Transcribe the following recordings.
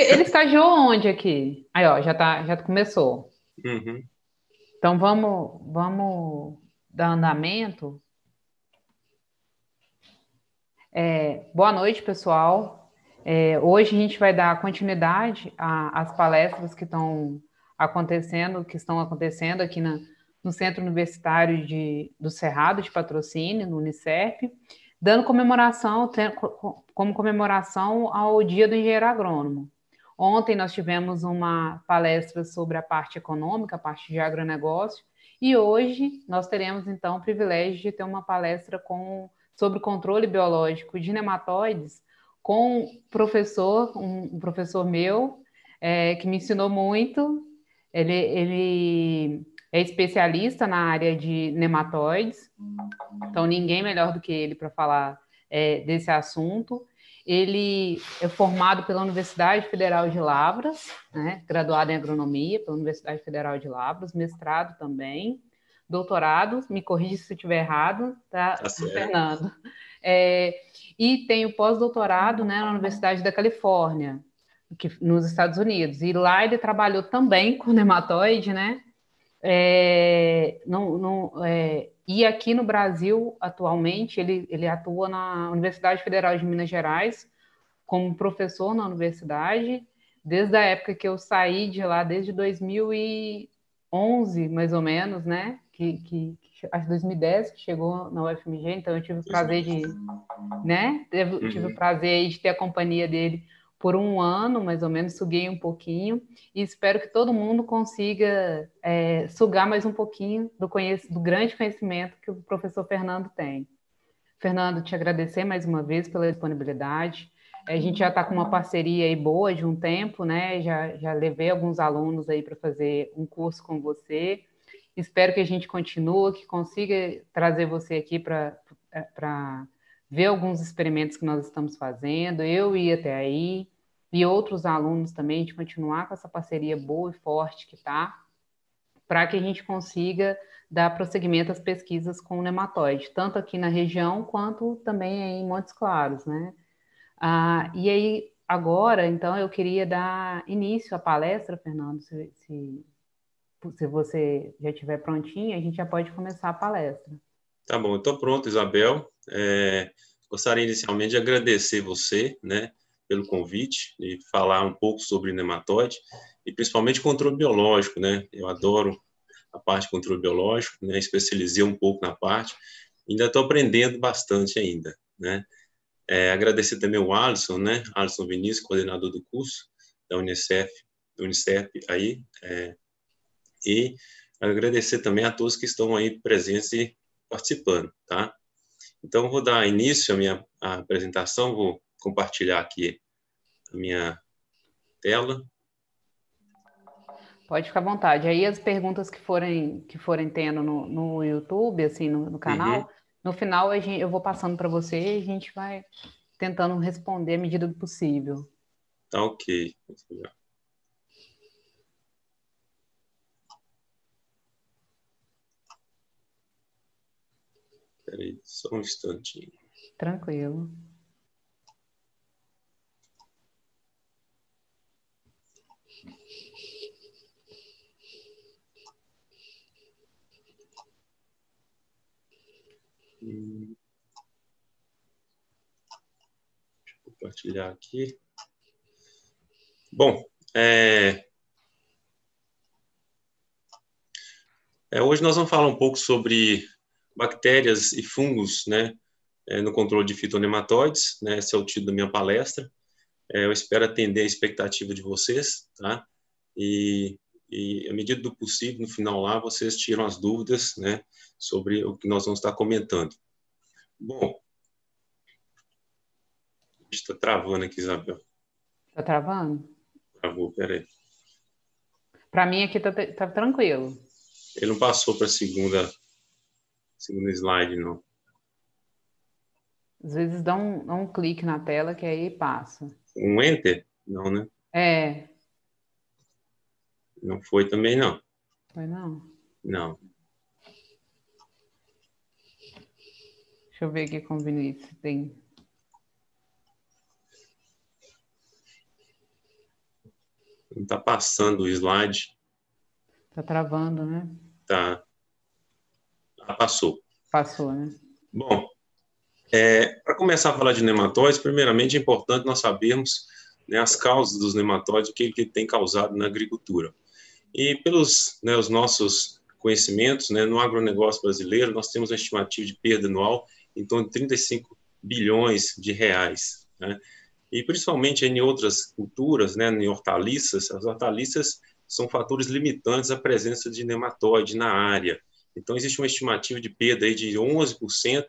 Ele estagiou onde aqui? Aí, ó, já, tá, já começou. Uhum. Então vamos, vamos dar andamento. É, boa noite, pessoal. É, hoje a gente vai dar continuidade às palestras que estão acontecendo, que estão acontecendo aqui na, no Centro Universitário de, do Cerrado de Patrocínio, no Unicef, dando comemoração, como comemoração ao Dia do Engenheiro Agrônomo. Ontem nós tivemos uma palestra sobre a parte econômica, a parte de agronegócio, e hoje nós teremos então o privilégio de ter uma palestra com, sobre controle biológico de nematóides com um professor, um professor meu, é, que me ensinou muito. Ele, ele é especialista na área de nematóides, então ninguém melhor do que ele para falar é, desse assunto. Ele é formado pela Universidade Federal de Lavras, né? graduado em agronomia pela Universidade Federal de Lavras, mestrado também, doutorado, me corrija se eu estiver errado, tá, tá Fernando? É, e tem o pós-doutorado né, na Universidade da Califórnia, que, nos Estados Unidos. E lá ele trabalhou também com nematóide, né? É, não, não, é, e aqui no Brasil, atualmente, ele, ele atua na Universidade Federal de Minas Gerais, como professor na universidade, desde a época que eu saí de lá, desde 2011, mais ou menos, né? Que, que, que acho 2010 que chegou na UFMG, então eu tive o prazer de, né? uhum. tive o uhum. prazer de ter a companhia dele por um ano, mais ou menos, suguei um pouquinho e espero que todo mundo consiga é, sugar mais um pouquinho do, do grande conhecimento que o professor Fernando tem. Fernando, te agradecer mais uma vez pela disponibilidade. É, a gente já está com uma parceria aí boa de um tempo, né? Já, já levei alguns alunos aí para fazer um curso com você. Espero que a gente continue, que consiga trazer você aqui para é, ver alguns experimentos que nós estamos fazendo, eu e até aí e outros alunos também, de continuar com essa parceria boa e forte que está, para que a gente consiga dar prosseguimento às pesquisas com o nematóide, tanto aqui na região quanto também em Montes Claros, né? Ah, e aí, agora, então, eu queria dar início à palestra, Fernando, se, se, se você já estiver prontinho, a gente já pode começar a palestra. Tá bom, estou pronto, Isabel. É, gostaria inicialmente de agradecer você, né? pelo convite e falar um pouco sobre nematóide e principalmente controle biológico, né? Eu adoro a parte de controle biológico, né? Especializei um pouco na parte, ainda estou aprendendo bastante ainda, né? É, agradecer também o Alisson, né? Alisson Vinícius, coordenador do curso da Unicef, do Unicef aí, é, e agradecer também a todos que estão aí presentes e participando, tá? Então, vou dar início à minha à apresentação, vou compartilhar aqui a minha tela. Pode ficar à vontade. Aí as perguntas que forem, que forem tendo no, no YouTube, assim, no, no canal, uhum. no final a gente, eu vou passando para você e a gente vai tentando responder à medida do possível. Tá ok. Peraí, só um instantinho. Tranquilo. E... Deixa eu compartilhar aqui. Bom, é... É, hoje nós vamos falar um pouco sobre bactérias e fungos, né, é, no controle de fitonematóides, né, esse é o título da minha palestra. É, eu espero atender a expectativa de vocês, tá? E e, à medida do possível, no final lá, vocês tiram as dúvidas né, sobre o que nós vamos estar comentando. Bom, está travando aqui, Isabel. Está travando? Travou, peraí. Para mim aqui está tá tranquilo. Ele não passou para a segunda, slide, não. Às vezes dá um, um clique na tela que aí passa. Um enter? Não, né? É, não foi também, não. Foi não? Não. Deixa eu ver aqui com o Vinícius. Tem. Não está passando o slide. Está travando, né? Tá. Ah, passou. Passou, né? Bom, é, para começar a falar de nematóides, primeiramente é importante nós sabermos né, as causas dos nematóides, o que ele tem causado na agricultura. E pelos né, os nossos conhecimentos, né, no agronegócio brasileiro, nós temos uma estimativa de perda anual em torno de 35 bilhões de reais. Né? E principalmente em outras culturas, né, em hortaliças, as hortaliças são fatores limitantes à presença de nematóide na área. Então, existe uma estimativa de perda aí de 11%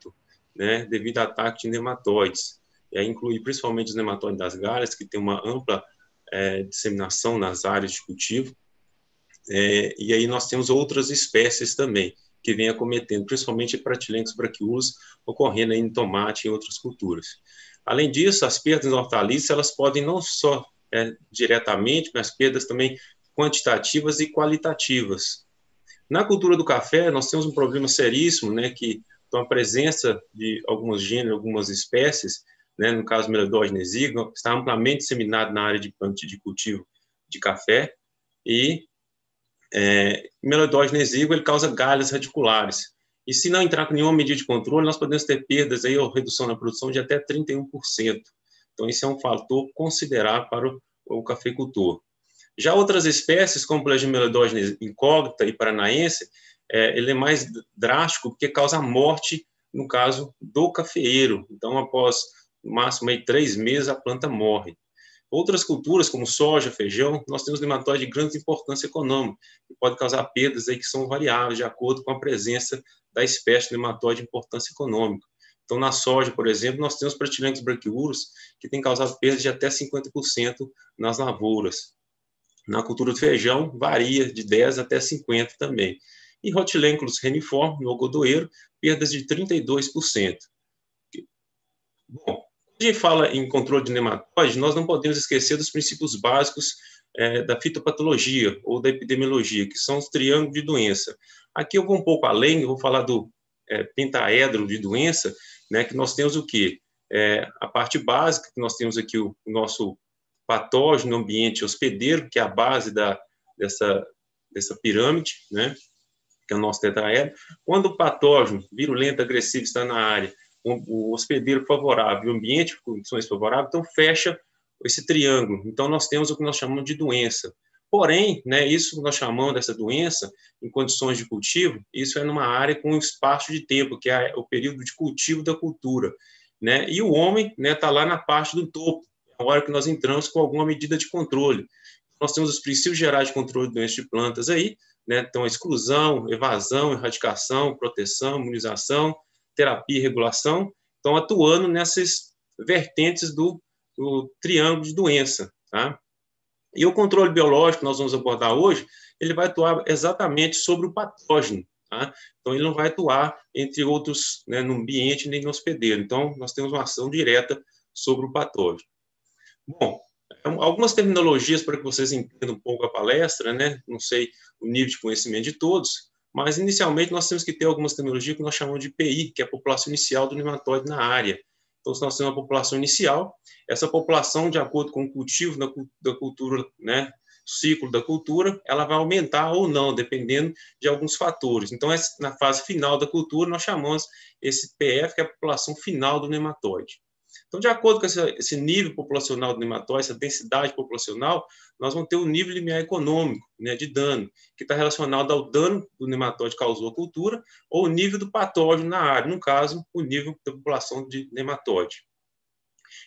né, devido a ataque de nematóides. E aí inclui principalmente os nematóides das galhas, que tem uma ampla é, disseminação nas áreas de cultivo, é, e aí nós temos outras espécies também que vêm acometendo, principalmente Pratilenx brachiurus, ocorrendo em tomate e outras culturas. Além disso, as perdas em hortaliças elas podem não só é, diretamente, mas perdas também quantitativas e qualitativas. Na cultura do café, nós temos um problema seríssimo, né, que então, a presença de alguns gêneros, algumas espécies, né, no caso Melodógenes zygote, está amplamente disseminado na área de, de cultivo de café e é, mieloidógeno exíguo ele causa galhas radiculares. E se não entrar com nenhuma medida de controle, nós podemos ter perdas aí, ou redução na produção de até 31%. Então, esse é um fator considerável para o, o cafeicultor. Já outras espécies, como o plasmilodógeno incógnita e paranaense, é, ele é mais drástico porque causa morte, no caso, do cafeeiro. Então, após máximo aí, três meses, a planta morre. Outras culturas, como soja, feijão, nós temos nematóides de grande importância econômica, que pode causar perdas aí que são variáveis de acordo com a presença da espécie nematóide de importância econômica. Então, na soja, por exemplo, nós temos pratilantes branquiúros que têm causado perdas de até 50% nas lavouras. Na cultura do feijão, varia de 10% até 50% também. E rotilenculus reniforme, no algodoeiro, perdas de 32%. Bom, quando a gente fala em controle de nematóides. nós não podemos esquecer dos princípios básicos é, da fitopatologia ou da epidemiologia, que são os triângulos de doença. Aqui eu vou um pouco além, eu vou falar do é, pentaedro de doença, né, que nós temos o quê? É, a parte básica, que nós temos aqui o, o nosso patógeno ambiente hospedeiro, que é a base da, dessa, dessa pirâmide, né, que é o nosso tetraedro. Quando o patógeno virulento agressivo está na área o hospedeiro favorável, o ambiente com condições favoráveis, então fecha esse triângulo. Então nós temos o que nós chamamos de doença. Porém, né, isso que nós chamamos dessa doença em condições de cultivo, isso é numa área com espaço de tempo, que é o período de cultivo da cultura. Né? E o homem está né, tá lá na parte do topo, na é hora que nós entramos com alguma medida de controle. Nós temos os princípios gerais de controle de doenças de plantas aí, né? então exclusão, evasão, erradicação, proteção, imunização, terapia e regulação, estão atuando nessas vertentes do, do triângulo de doença. Tá? E o controle biológico que nós vamos abordar hoje, ele vai atuar exatamente sobre o patógeno. Tá? Então, ele não vai atuar, entre outros, né, no ambiente nem no hospedeiro. Então, nós temos uma ação direta sobre o patógeno. Bom, é, algumas terminologias para que vocês entendam um pouco a palestra, né? não sei o nível de conhecimento de todos, mas, inicialmente, nós temos que ter algumas tecnologias que nós chamamos de PI, que é a população inicial do nematóide na área. Então, se nós temos uma população inicial, essa população, de acordo com o cultivo da, cultura, né, ciclo da cultura, ela vai aumentar ou não, dependendo de alguns fatores. Então, na fase final da cultura, nós chamamos esse PF, que é a população final do nematóide. Então, de acordo com esse nível populacional de nematóide, essa densidade populacional, nós vamos ter um nível limiar econômico né, de dano, que está relacionado ao dano do nematóide causou à cultura ou o nível do patógeno na área, no caso, o nível da população de nematóide.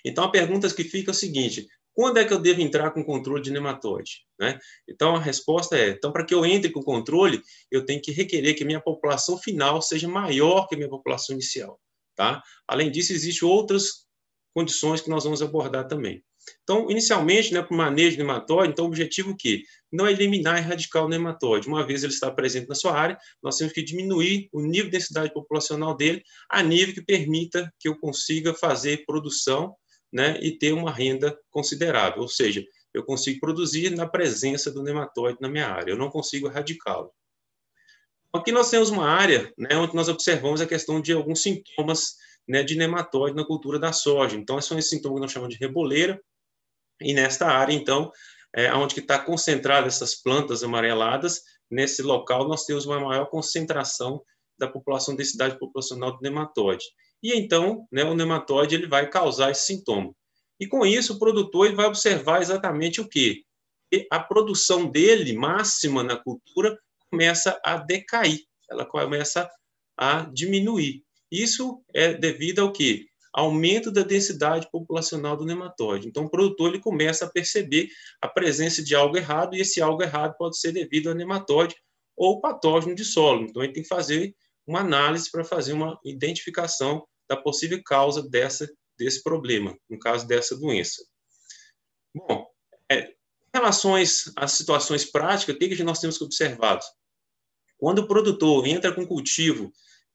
Então, a pergunta que fica é o seguinte: quando é que eu devo entrar com controle de nematóide? Né? Então, a resposta é: então, para que eu entre com controle, eu tenho que requerer que a minha população final seja maior que a minha população inicial. Tá? Além disso, existem outras condições que nós vamos abordar também. Então, inicialmente, né, para o manejo do nematóide, então, o objetivo é o quê? Não é eliminar e erradicar o nematóide. Uma vez ele está presente na sua área, nós temos que diminuir o nível de densidade populacional dele a nível que permita que eu consiga fazer produção né, e ter uma renda considerável. Ou seja, eu consigo produzir na presença do nematóide na minha área, eu não consigo erradicá-lo. Aqui nós temos uma área né, onde nós observamos a questão de alguns sintomas né, de nematóide na cultura da soja. Então, são esses sintomas que nós chamamos de reboleira, e nesta área, então, é, onde que está concentrada essas plantas amareladas, nesse local nós temos uma maior concentração da população densidade populacional do nematóide. E então, né, o nematóide ele vai causar esse sintoma. E com isso, o produtor ele vai observar exatamente o quê? a produção dele máxima na cultura começa a decair, ela começa a diminuir. Isso é devido ao que? Aumento da densidade populacional do nematóide. Então, o produtor ele começa a perceber a presença de algo errado, e esse algo errado pode ser devido a nematóide ou patógeno de solo. Então, ele tem que fazer uma análise para fazer uma identificação da possível causa dessa, desse problema, no caso dessa doença. Bom, é, em relação às situações práticas, o que, que nós temos que observar? Quando o produtor entra com cultivo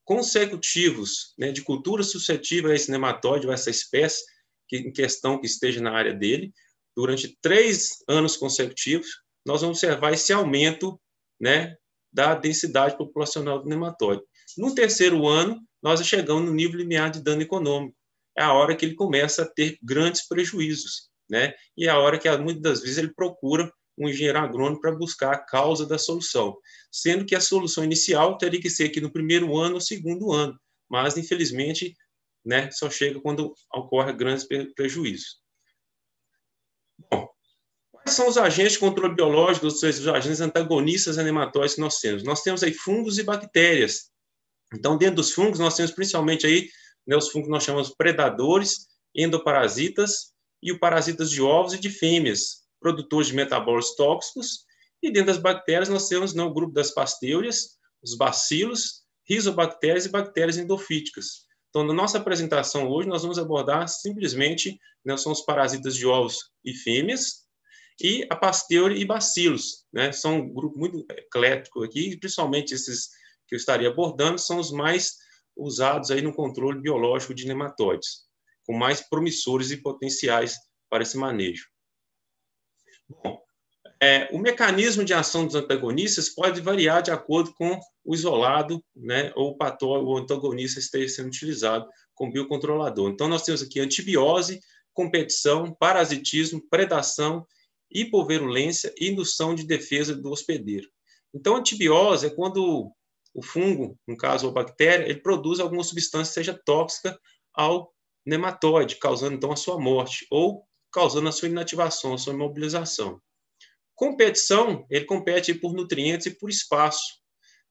consecutivos né, de cultura suscetível a esse nematóide, a essa espécie que, em questão que esteja na área dele, durante três anos consecutivos, nós vamos observar esse aumento né, da densidade populacional do nematóide. No terceiro ano, nós chegamos no nível limiar de dano econômico. É a hora que ele começa a ter grandes prejuízos, né? E é a hora que, muitas das vezes, ele procura um engenheiro agrônomo para buscar a causa da solução, sendo que a solução inicial teria que ser aqui no primeiro ano ou segundo ano, mas infelizmente né, só chega quando ocorre grandes prejuízos. Bom, quais são os agentes de controle biológico, ou seja, os agentes antagonistas animatórios que nós temos? Nós temos aí fungos e bactérias. Então, dentro dos fungos, nós temos principalmente aí né, os fungos que nós chamamos predadores, endoparasitas e o parasitas de ovos e de fêmeas produtores de metabólitos tóxicos, e dentro das bactérias nós temos não, né, o grupo das pasteurias, os bacilos, risobactérias e bactérias endofíticas. Então, na nossa apresentação hoje, nós vamos abordar simplesmente, né, são os parasitas de ovos e fêmeas, e a pasteure e bacilos, né? São um grupo muito eclético aqui, e principalmente esses que eu estaria abordando são os mais usados aí no controle biológico de nematóides, com mais promissores e potenciais para esse manejo. Bom, é, o mecanismo de ação dos antagonistas pode variar de acordo com o isolado, né, ou o ou antagonista esteja sendo utilizado como biocontrolador. Então, nós temos aqui antibiose, competição, parasitismo, predação, hipoverulência e indução de defesa do hospedeiro. Então, antibiose é quando o fungo, no caso a bactéria, ele produz alguma substância que seja tóxica ao nematóide, causando então a sua morte, ou causando a sua inativação, a sua imobilização. Competição, ele compete por nutrientes e por espaço.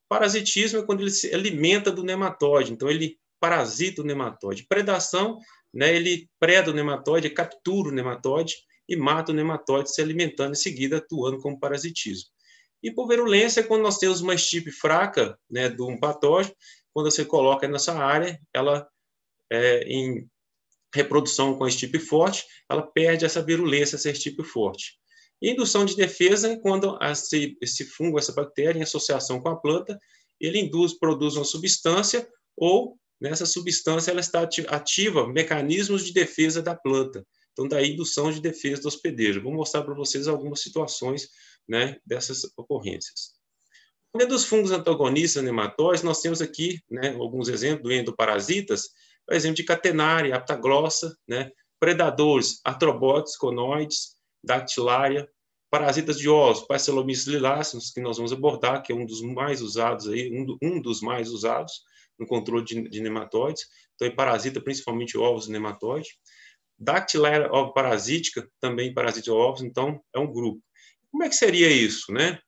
Parasitismo é quando ele se alimenta do nematóide, então ele parasita o nematóide. Predação, né, ele preda o nematóide, captura o nematóide e mata o nematóide se alimentando em seguida, atuando como parasitismo. E Hipoverulência é quando nós temos uma estipe fraca né, de um patógeno, quando você coloca nessa área, ela é, em reprodução com tipo forte, ela perde essa virulência, esse tipo forte. E indução de defesa é quando esse, esse fungo, essa bactéria, em associação com a planta, ele induz, produz uma substância ou nessa substância ela está ativa, mecanismos de defesa da planta. Então, daí indução de defesa do hospedeiro. Vou mostrar para vocês algumas situações né, dessas ocorrências. Além dos fungos antagonistas nematóides, nós temos aqui né, alguns exemplos do endoparasitas, o exemplo de catenária, aptaglossa, né? predadores, artrobotes, conoides, dactilária, parasitas de ossos, parcelomis lilacinus, que nós vamos abordar, que é um dos mais usados aí, um, do, um dos mais usados no controle de, de nematóides. Então, é parasita principalmente ovos e nematóide. Dactilária parasítica, também parasita de ovos, então é um grupo. Como é que seria isso, né?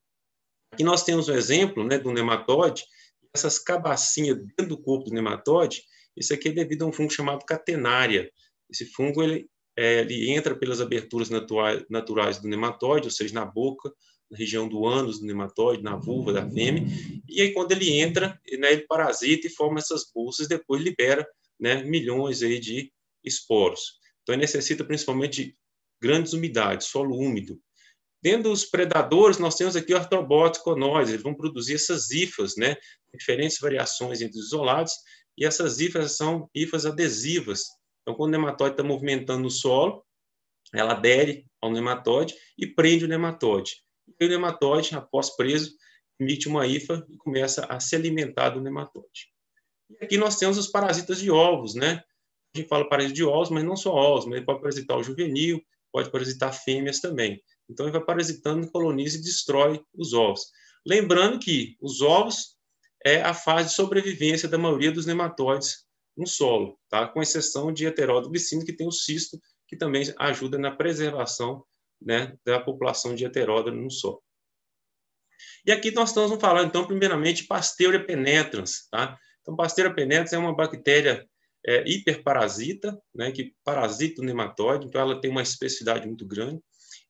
Aqui nós temos um exemplo né, do nematóide, essas cabacinhas dentro do corpo do nematóide, isso aqui é devido a um fungo chamado catenária. Esse fungo ele, é, ele entra pelas aberturas naturais, naturais do nematóide, ou seja, na boca, na região do ânus do nematóide, na vulva da fêmea, e aí quando ele entra, né, ele parasita e forma essas bolsas, depois libera né, milhões aí de esporos. Então, ele necessita principalmente de grandes umidades, solo úmido. Dentro dos predadores, nós temos aqui o artrobótico nós, eles vão produzir essas ifas, né, diferentes variações entre os isolados, e essas hifas são hifas adesivas. Então, quando o nematóide está movimentando o solo, ela adere ao nematóide e prende o nematóide. E o nematóide, após preso, emite uma hifa e começa a se alimentar do nematóide. E aqui nós temos os parasitas de ovos, né? A gente fala parasita de ovos, mas não só ovos, mas ele pode parasitar o juvenil, pode parasitar fêmeas também. Então, ele vai parasitando, coloniza e destrói os ovos. Lembrando que os ovos é a fase de sobrevivência da maioria dos nematóides no solo, tá? com exceção de heteródoglicina, que tem o cisto, que também ajuda na preservação né, da população de heteródono no solo. E aqui nós estamos falando, então, primeiramente, Pasteura penetrans. Tá? Então, Pasteura penetrans é uma bactéria é, hiperparasita, né, que parasita o nematóide, então ela tem uma especificidade muito grande.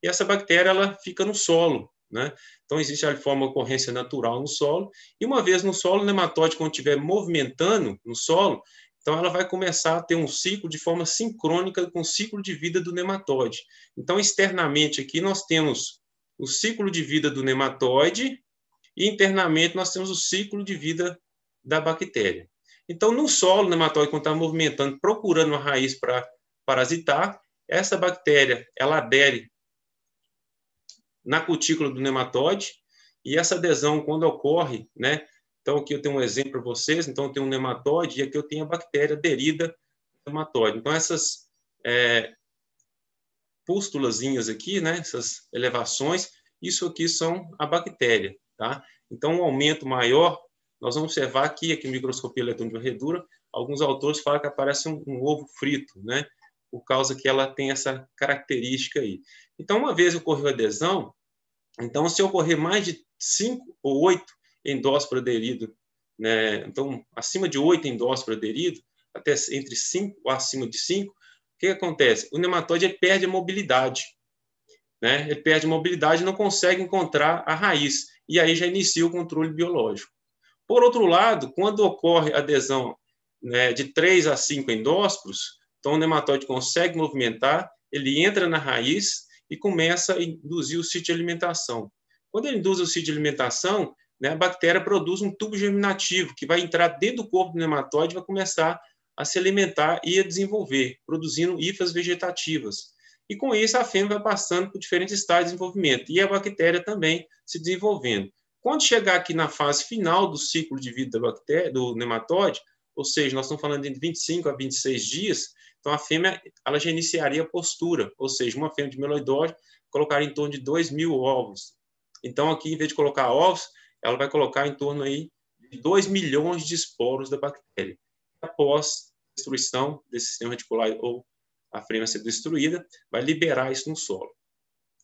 E essa bactéria ela fica no solo, né? Então, existe a forma de ocorrência natural no solo, e uma vez no solo, o nematóide, quando estiver movimentando no solo, então ela vai começar a ter um ciclo de forma sincrônica com o ciclo de vida do nematóide. Então, externamente aqui, nós temos o ciclo de vida do nematóide, e internamente nós temos o ciclo de vida da bactéria. Então, no solo, o nematóide, quando está movimentando, procurando uma raiz para parasitar, essa bactéria, ela adere na cutícula do nematóide, e essa adesão, quando ocorre, né? Então, aqui eu tenho um exemplo para vocês. Então, eu tenho um nematóide e aqui eu tenho a bactéria aderida ao nematóide. Então, essas é, pústulazinhas aqui, né? Essas elevações, isso aqui são a bactéria, tá? Então, um aumento maior, nós vamos observar aqui, aqui microscopia eletrônica de varredura, alguns autores falam que aparece um, um ovo frito, né? Por causa que ela tem essa característica aí. Então, uma vez ocorreu a adesão, então, se ocorrer mais de 5 ou 8 endósporo aderidos, né, então acima de 8 endósporo aderidos, até entre 5 ou acima de 5, o que acontece? O nematóide ele perde a mobilidade. Né? Ele perde a mobilidade e não consegue encontrar a raiz. E aí já inicia o controle biológico. Por outro lado, quando ocorre adesão né, de 3 a 5 endósporos, então o nematóide consegue movimentar, ele entra na raiz, e começa a induzir o sítio de alimentação. Quando ele induz o sítio de alimentação, né, a bactéria produz um tubo germinativo que vai entrar dentro do corpo do nematóide e vai começar a se alimentar e a desenvolver, produzindo hifas vegetativas. E com isso, a fêmea vai passando por diferentes estágios de desenvolvimento e a bactéria também se desenvolvendo. Quando chegar aqui na fase final do ciclo de vida da bactéria, do nematóide, ou seja, nós estamos falando de 25 a 26 dias, então, a fêmea ela já iniciaria a postura, ou seja, uma fêmea de meloidóide colocaria em torno de 2 mil ovos. Então, aqui, em vez de colocar ovos, ela vai colocar em torno aí de 2 milhões de esporos da bactéria. Após a destruição desse sistema reticular ou a fêmea ser destruída, vai liberar isso no solo.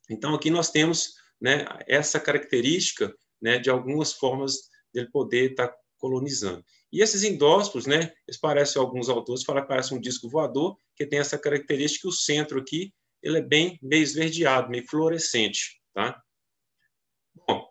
Então, aqui nós temos né, essa característica né, de algumas formas dele poder estar tá colonizando. E esses endósporos, né, eles parecem, alguns autores falam que parece um disco voador, que tem essa característica que o centro aqui ele é bem meio esverdeado, meio fluorescente. Tá? Bom,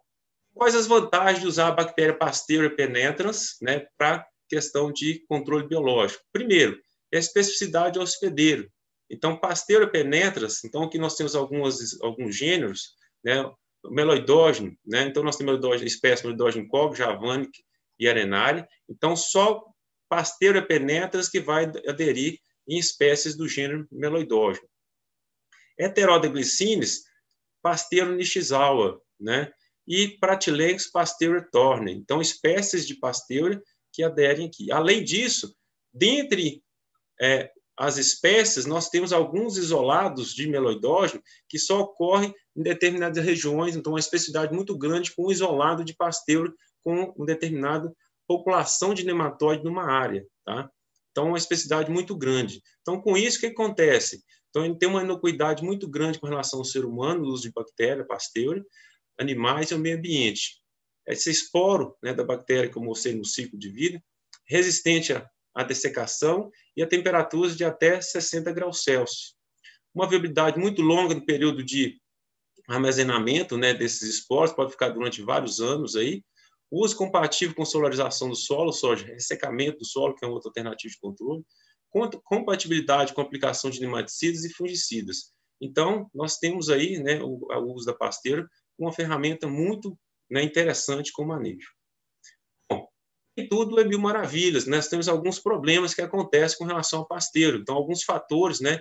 quais as vantagens de usar a bactéria pasteira penetrans né, para questão de controle biológico? Primeiro, é a especificidade hospedeiro. Então, pasteira penetrans, então aqui nós temos algumas, alguns gêneros, né, meloidógeno, né, então nós temos meloidógeno, espécie meloidógeno cobre, javanic, e arenária. Então, só pasteura é penetras que vai aderir em espécies do gênero meloidógeno. Heterodeglicines, Pasteura nishizawa, né? E pratilex pasteura torne. Então, espécies de pasteura que aderem aqui. Além disso, dentre é, as espécies, nós temos alguns isolados de meloidógeno que só ocorrem em determinadas regiões, então uma especificidade muito grande com um isolado de pasteuro com uma determinada população de nematóide numa área, tá? Então, uma especificidade muito grande. Então, com isso, o que acontece? Então, ele tem uma inocuidade muito grande com relação ao ser humano, no uso de bactéria, pasteure, animais e o meio ambiente. Esse esporo né, da bactéria que eu mostrei no ciclo de vida, resistente a a dessecação e a temperaturas de até 60 graus Celsius. Uma viabilidade muito longa do período de armazenamento né, desses esporos, pode ficar durante vários anos aí. Uso compatível com solarização do solo, ou seja, ressecamento do solo, que é uma outra alternativa de controle. Compatibilidade com aplicação de nematicidas e fungicidas. Então, nós temos aí né, o, o uso da pasteira, uma ferramenta muito né, interessante com manejo. E tudo é mil maravilhas, né? nós temos alguns problemas que acontecem com relação ao pasteiro, então alguns fatores, né?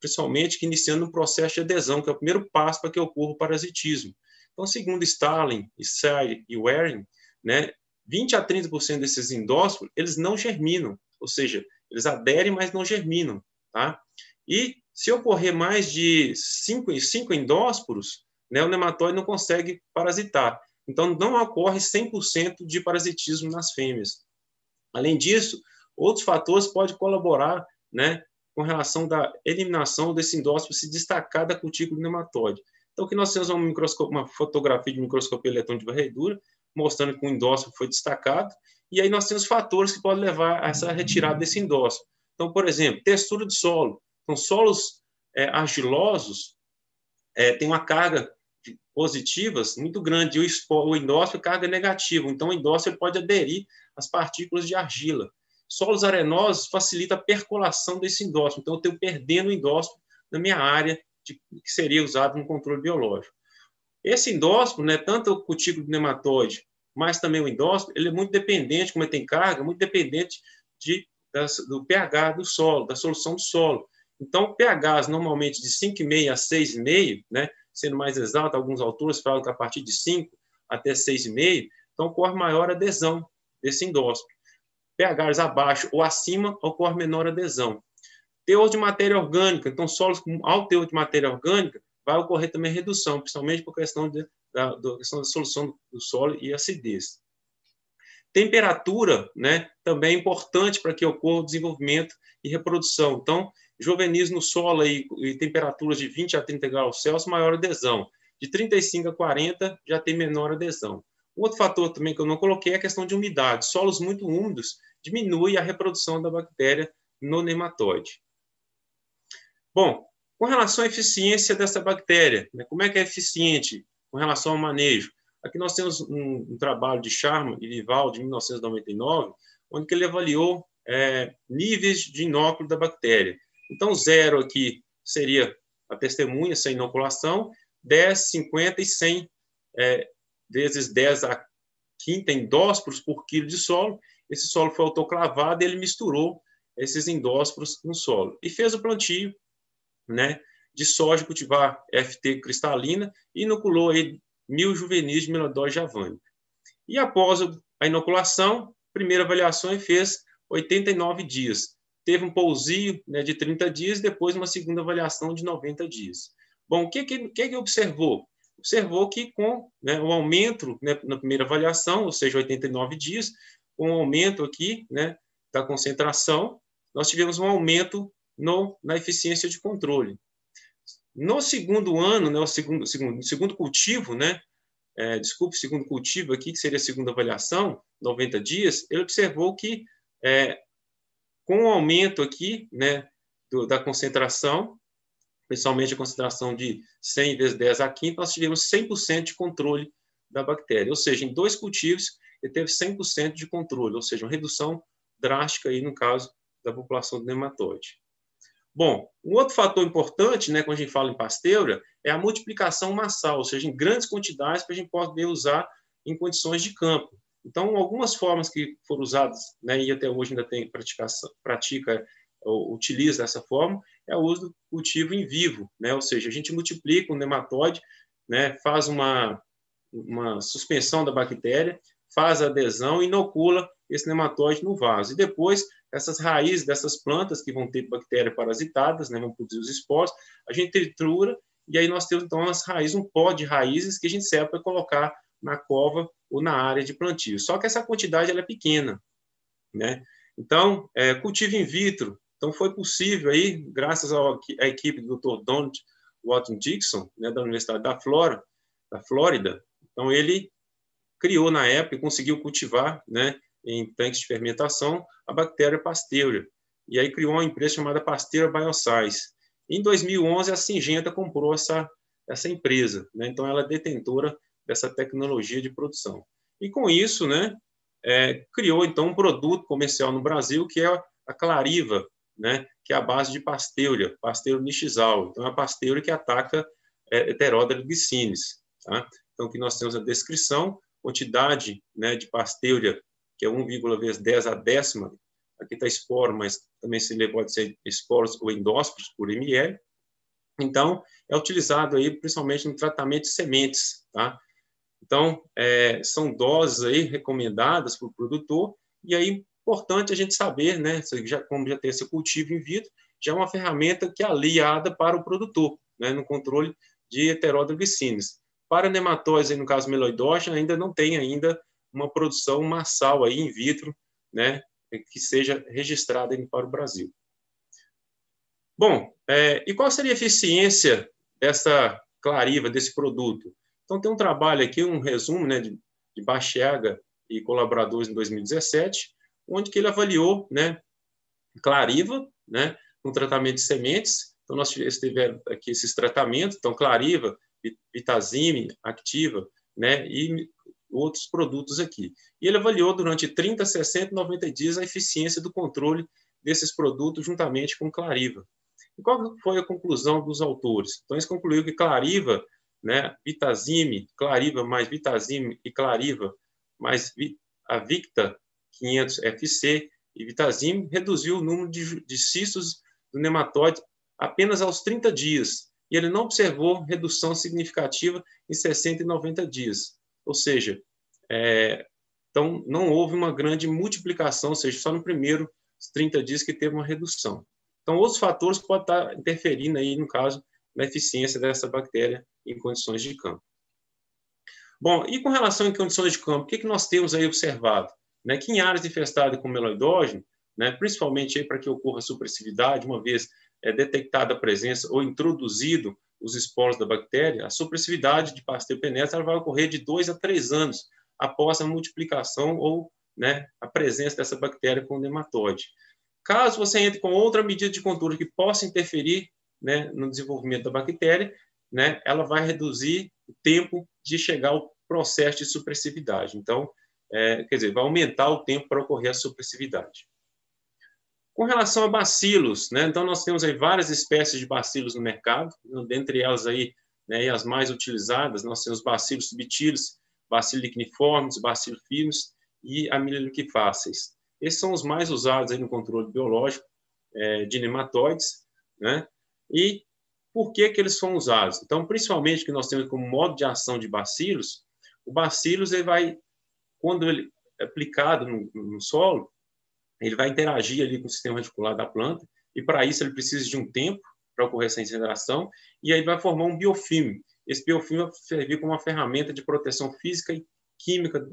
principalmente que iniciando um processo de adesão, que é o primeiro passo para que ocorra o parasitismo. Então, segundo Stalin, Issai e Waring, né, 20 a 30% desses endósforos, eles não germinam, ou seja, eles aderem, mas não germinam. Tá? E se ocorrer mais de 5 cinco, cinco endósporos, né, o nematóide não consegue parasitar. Então, não ocorre 100% de parasitismo nas fêmeas. Além disso, outros fatores podem colaborar né, com relação da eliminação desse endócrino se destacar da cutícula nematóide. Então, o que nós temos é uma, uma fotografia de microscopia eletrônica de varredura, mostrando que o endócrino foi destacado, e aí nós temos fatores que podem levar a essa retirada desse endócrino. Então, por exemplo, textura de solo. Então, solos é, argilosos é, têm uma carga positivas muito grande, e o, o endócio carga negativa, então o endócrino pode aderir às partículas de argila. Solos arenosos facilita a percolação desse endócrino. então eu tenho perdendo o endócrino na minha área de, que seria usado no controle biológico. Esse endócrino, né, tanto o cutículo do nematóide, mas também o endócrino, ele é muito dependente, como ele tem carga, muito dependente de, das, do pH do solo, da solução do solo. Então, pHs normalmente de 5,5 a 6,5, né, sendo mais exato, alguns autores falam que a partir de 5 até 6,5, então ocorre maior adesão desse endócrino. pHs abaixo ou acima ocorre menor adesão. Teor de matéria orgânica, então solos com alto teor de matéria orgânica vai ocorrer também redução, principalmente por questão de, da, da, questão da solução do solo e acidez. Temperatura né, também é importante para que ocorra o desenvolvimento e reprodução. Então, juvenis no solo aí, e temperaturas de 20 a 30 graus Celsius, maior adesão. De 35 a 40 já tem menor adesão. Outro fator também que eu não coloquei é a questão de umidade. Solos muito úmidos diminui a reprodução da bactéria no nematóide. Bom, com relação à eficiência dessa bactéria, né, como é que é eficiente com relação ao manejo? Aqui nós temos um, um trabalho de Charma e Vival, de 1999, onde ele avaliou é, níveis de inóculo da bactéria. Então, zero aqui seria a testemunha sem inoculação, 10, 50 e 100 é, vezes 10 a quinta endósporos por quilo de solo. Esse solo foi autoclavado ele misturou esses endósporos no solo. E fez o plantio né, de soja cultivar FT cristalina e inoculou aí mil juvenis de melodói javânica. E após a inoculação, primeira avaliação ele fez 89 dias teve um pousio né, de 30 dias, depois uma segunda avaliação de 90 dias. Bom, o que, que, que observou? Observou que com né, o aumento né, na primeira avaliação, ou seja, 89 dias, com um aumento aqui né, da concentração, nós tivemos um aumento no, na eficiência de controle. No segundo ano, né, o segundo, segundo, segundo cultivo, né, é, desculpe, segundo cultivo aqui, que seria a segunda avaliação, 90 dias, ele observou que é, com o aumento aqui né, do, da concentração, principalmente a concentração de 100 vezes 10 a 15, nós tivemos 100% de controle da bactéria. Ou seja, em dois cultivos, ele teve 100% de controle, ou seja, uma redução drástica aí no caso da população de nematóide. Bom, um outro fator importante, né, quando a gente fala em pasteura, é a multiplicação massal, ou seja, em grandes quantidades para a gente poder usar em condições de campo. Então, algumas formas que foram usadas, né, e até hoje ainda tem praticação, pratica ou utiliza essa forma, é o uso do cultivo em vivo, né? Ou seja, a gente multiplica um nematóide, né, faz uma, uma suspensão da bactéria, faz a adesão, inocula esse nematóide no vaso. E depois, essas raízes dessas plantas que vão ter bactérias parasitadas, né, vão produzir os esporos, a gente tritura e aí nós temos então as raízes, um pó de raízes que a gente serve para colocar na cova ou na área de plantio. Só que essa quantidade ela é pequena, né? Então, é, cultivo in vitro. Então, foi possível aí, graças à equipe do Dr. Don Walton Dixon, né, da Universidade da da Flórida. Então, ele criou na época e conseguiu cultivar, né, em tanques de fermentação, a bactéria Pasteura. E aí criou uma empresa chamada Pasteura Biosize. Em 2011, a Singenta comprou essa, essa empresa. Né? Então, ela é detentora dessa tecnologia de produção. E com isso, né, é, criou então um produto comercial no Brasil que é a clariva, né, que é a base de pasteúria, pasteura nichizal. Então, é a pasteúria que ataca é, de cines. Tá? Então, aqui nós temos a descrição, quantidade né, de pasteúria, que é 1, vezes 10 a décima. Aqui está esporo, mas também se lê, pode ser esporos ou endósporos por ml. Então, é utilizado aí principalmente no tratamento de sementes, tá? Então, é, são doses aí recomendadas para o produtor, e aí importante a gente saber, né, já, como já tem esse cultivo in vitro, já é uma ferramenta que é aliada para o produtor, né, no controle de heterodoglicines. Para nematóides, no caso meloidógena, ainda não tem ainda uma produção massal aí in vitro, né, que seja registrada para o Brasil. Bom, é, e qual seria a eficiência dessa clariva, desse produto? Então, tem um trabalho aqui, um resumo né, de, de e colaboradores em 2017, onde que ele avaliou né, Clariva né, no tratamento de sementes. Então, nós tivemos aqui esses tratamentos, então, Clariva, Vitazime, Activa, né, e outros produtos aqui. E ele avaliou durante 30, 60, 90 dias a eficiência do controle desses produtos juntamente com Clariva. E qual foi a conclusão dos autores? Então, eles concluíram que Clariva né? Vitazime, Clariva mais Vitazime e Clariva mais Avicta 500 FC e Vitazime reduziu o número de, de cistos do nematóide apenas aos 30 dias e ele não observou redução significativa em 60 e 90 dias. Ou seja, é, então não houve uma grande multiplicação, ou seja, só no primeiro 30 dias que teve uma redução. Então, outros fatores podem estar interferindo aí, no caso, da eficiência dessa bactéria em condições de campo. Bom, e com relação em condições de campo, o que, que nós temos aí observado? Né, que em áreas infestadas com meloidógeno, né, principalmente para que ocorra supressividade, uma vez é, detectada a presença ou introduzido os esporos da bactéria, a supressividade de pastel penetra vai ocorrer de dois a três anos após a multiplicação ou né, a presença dessa bactéria com o nematóide. Caso você entre com outra medida de controle que possa interferir né, no desenvolvimento da bactéria, né, ela vai reduzir o tempo de chegar ao processo de supressividade. Então, é, quer dizer, vai aumentar o tempo para ocorrer a supressividade. Com relação a bacilos, né, então nós temos aí várias espécies de bacilos no mercado, dentre elas aí, né, as mais utilizadas, nós temos bacilos subtilis, bacilos ligniformes, bacilos firmes e amiloliquifáceis. Esses são os mais usados aí no controle biológico é, de nematóides, né, e por que, que eles são usados. Então, principalmente que nós temos como modo de ação de bacilos, o bacilos ele vai, quando ele é aplicado no, no solo, ele vai interagir ali com o sistema radicular da planta e para isso ele precisa de um tempo para ocorrer essa incineração e aí vai formar um biofilme. Esse biofilme vai servir como uma ferramenta de proteção física e química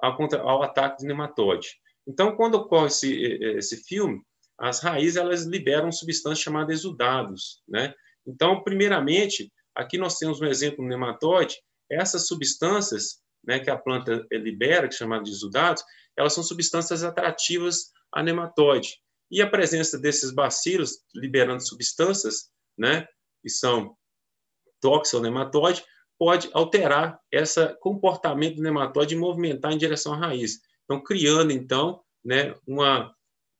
ao, contra, ao ataque de nematóide. Então, quando ocorre esse, esse filme, as raízes elas liberam substâncias chamadas exudados, né? Então, primeiramente, aqui nós temos um exemplo no nematóide, essas substâncias, né, que a planta eh, libera, que é chamada de exudados, elas são substâncias atrativas a nematóide. E a presença desses bacilos liberando substâncias, né, que são tóxicas ao nematóide, pode alterar esse comportamento do nematóide e movimentar em direção à raiz. Então, criando, então, né, uma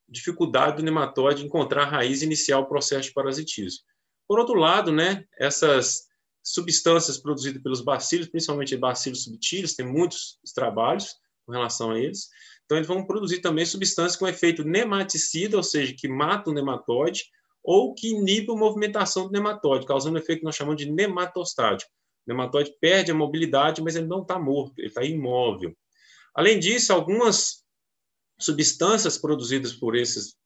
dificuldade do nematóide encontrar a raiz e iniciar o processo de parasitismo. Por outro lado, né, essas substâncias produzidas pelos bacilos, principalmente bacilos subtilis, tem muitos trabalhos com relação a eles. Então, eles vão produzir também substâncias com efeito nematicida, ou seja, que matam o nematóide ou que inibem a movimentação do nematóide, causando o um efeito que nós chamamos de nematostático. O nematóide perde a mobilidade, mas ele não está morto, ele está imóvel. Além disso, algumas substâncias produzidas por esses,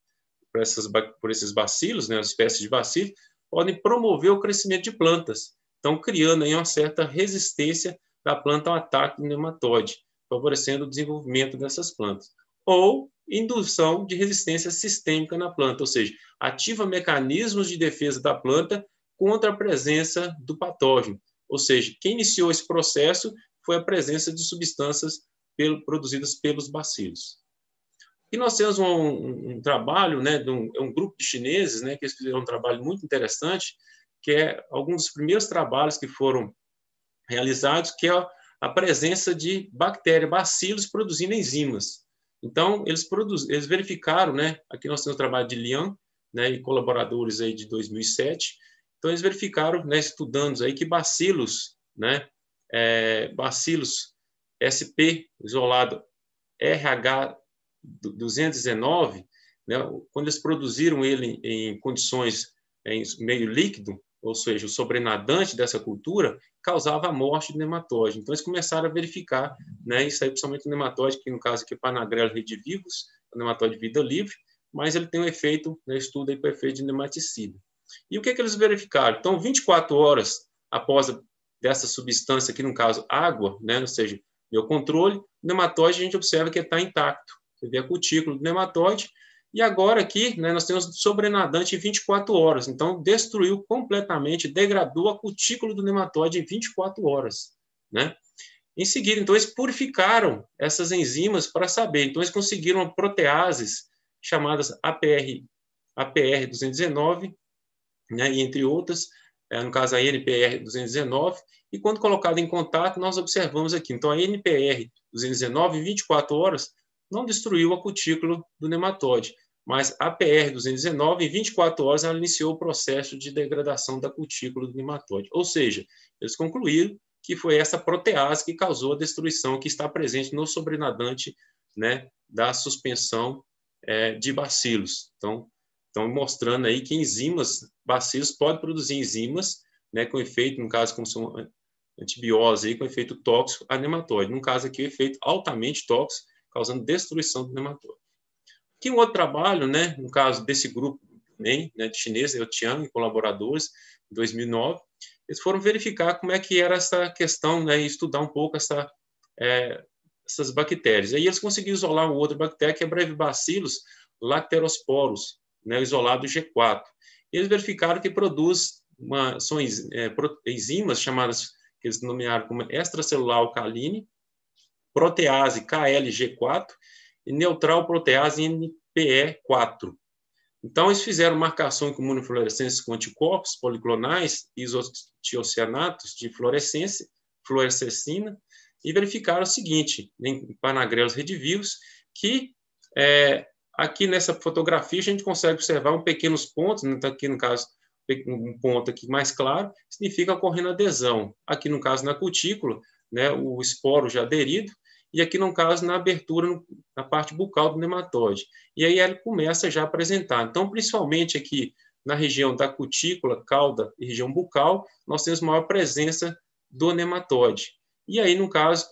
por, essas, por esses bacilos, né, espécies de bacilos, podem promover o crescimento de plantas, então criando aí uma certa resistência da planta ao ataque do nematóide, favorecendo o desenvolvimento dessas plantas. Ou indução de resistência sistêmica na planta, ou seja, ativa mecanismos de defesa da planta contra a presença do patógeno. Ou seja, quem iniciou esse processo foi a presença de substâncias pelo, produzidas pelos bacilos. E nós temos um, um, um trabalho, né, de um, é um, grupo de chineses, né, que eles fizeram um trabalho muito interessante, que é alguns dos primeiros trabalhos que foram realizados, que é a presença de bactérias, bacilos produzindo enzimas. Então, eles, produz, eles verificaram, né, aqui nós temos o trabalho de lian né, e colaboradores aí de 2007, então eles verificaram, né, estudando aí, que bacilos, né, é, bacilos SP isolado RH 219, né, quando eles produziram ele em condições em meio líquido, ou seja, o sobrenadante dessa cultura, causava a morte do nematóide. Então, eles começaram a verificar né, isso aí, principalmente o nematóide, que no caso aqui é Panagrela redivivus, o nematóide de vida livre, mas ele tem um efeito, né, estudo aí para efeito de nematicida. E o que, é que eles verificaram? Então, 24 horas após a, dessa substância, aqui no caso água, né, ou seja, meu controle, o nematóide a gente observa que está intacto. Você vê a cutícula do nematóide. E agora aqui, né, nós temos sobrenadante em 24 horas. Então, destruiu completamente, degradou a cutícula do nematóide em 24 horas. Né? Em seguida, então, eles purificaram essas enzimas para saber. Então, eles conseguiram proteases chamadas APR, APR219, né, e entre outras, é, no caso a NPR219, e quando colocada em contato, nós observamos aqui. Então, a NPR219, 24 horas, não destruiu a cutícula do nematóide, mas a PR-219, em 24 horas, ela iniciou o processo de degradação da cutícula do nematóide. Ou seja, eles concluíram que foi essa protease que causou a destruição que está presente no sobrenadante né, da suspensão é, de bacilos. Então, estão mostrando aí que enzimas, bacilos podem produzir enzimas né, com efeito, no caso, como são antibiose, aí, com efeito tóxico a nematóide. No caso aqui, o efeito altamente tóxico causando destruição do nematode. Que um outro trabalho, né, no caso desse grupo também, né, né, de chinês, eu Tian e colaboradores, em 2009, eles foram verificar como é que era essa questão, né, e estudar um pouco essa, é, essas bactérias. Aí eles conseguiram isolar uma outra bactéria, que é Brevibacillus lacterosporus, né, isolado G4. E eles verificaram que produz uma, são é, enzimas chamadas, que eles nomearam como extracelular alcaline, protease KLG4 e neutral protease NPE4. Então, eles fizeram marcação com imunofluorescência com anticorpos policlonais e isotiocianatos de fluorescência, fluorescecina, e verificaram o seguinte, em panagrelos redivivos, que é, aqui nessa fotografia a gente consegue observar um pequenos pontos, né, então aqui no caso um ponto aqui mais claro, significa ocorrendo adesão. Aqui no caso na cutícula, né, o esporo já aderido, e aqui, no caso, na abertura, na parte bucal do nematóide. E aí ele começa já a apresentar. Então, principalmente aqui na região da cutícula, cauda e região bucal, nós temos maior presença do nematóide. E aí, no caso,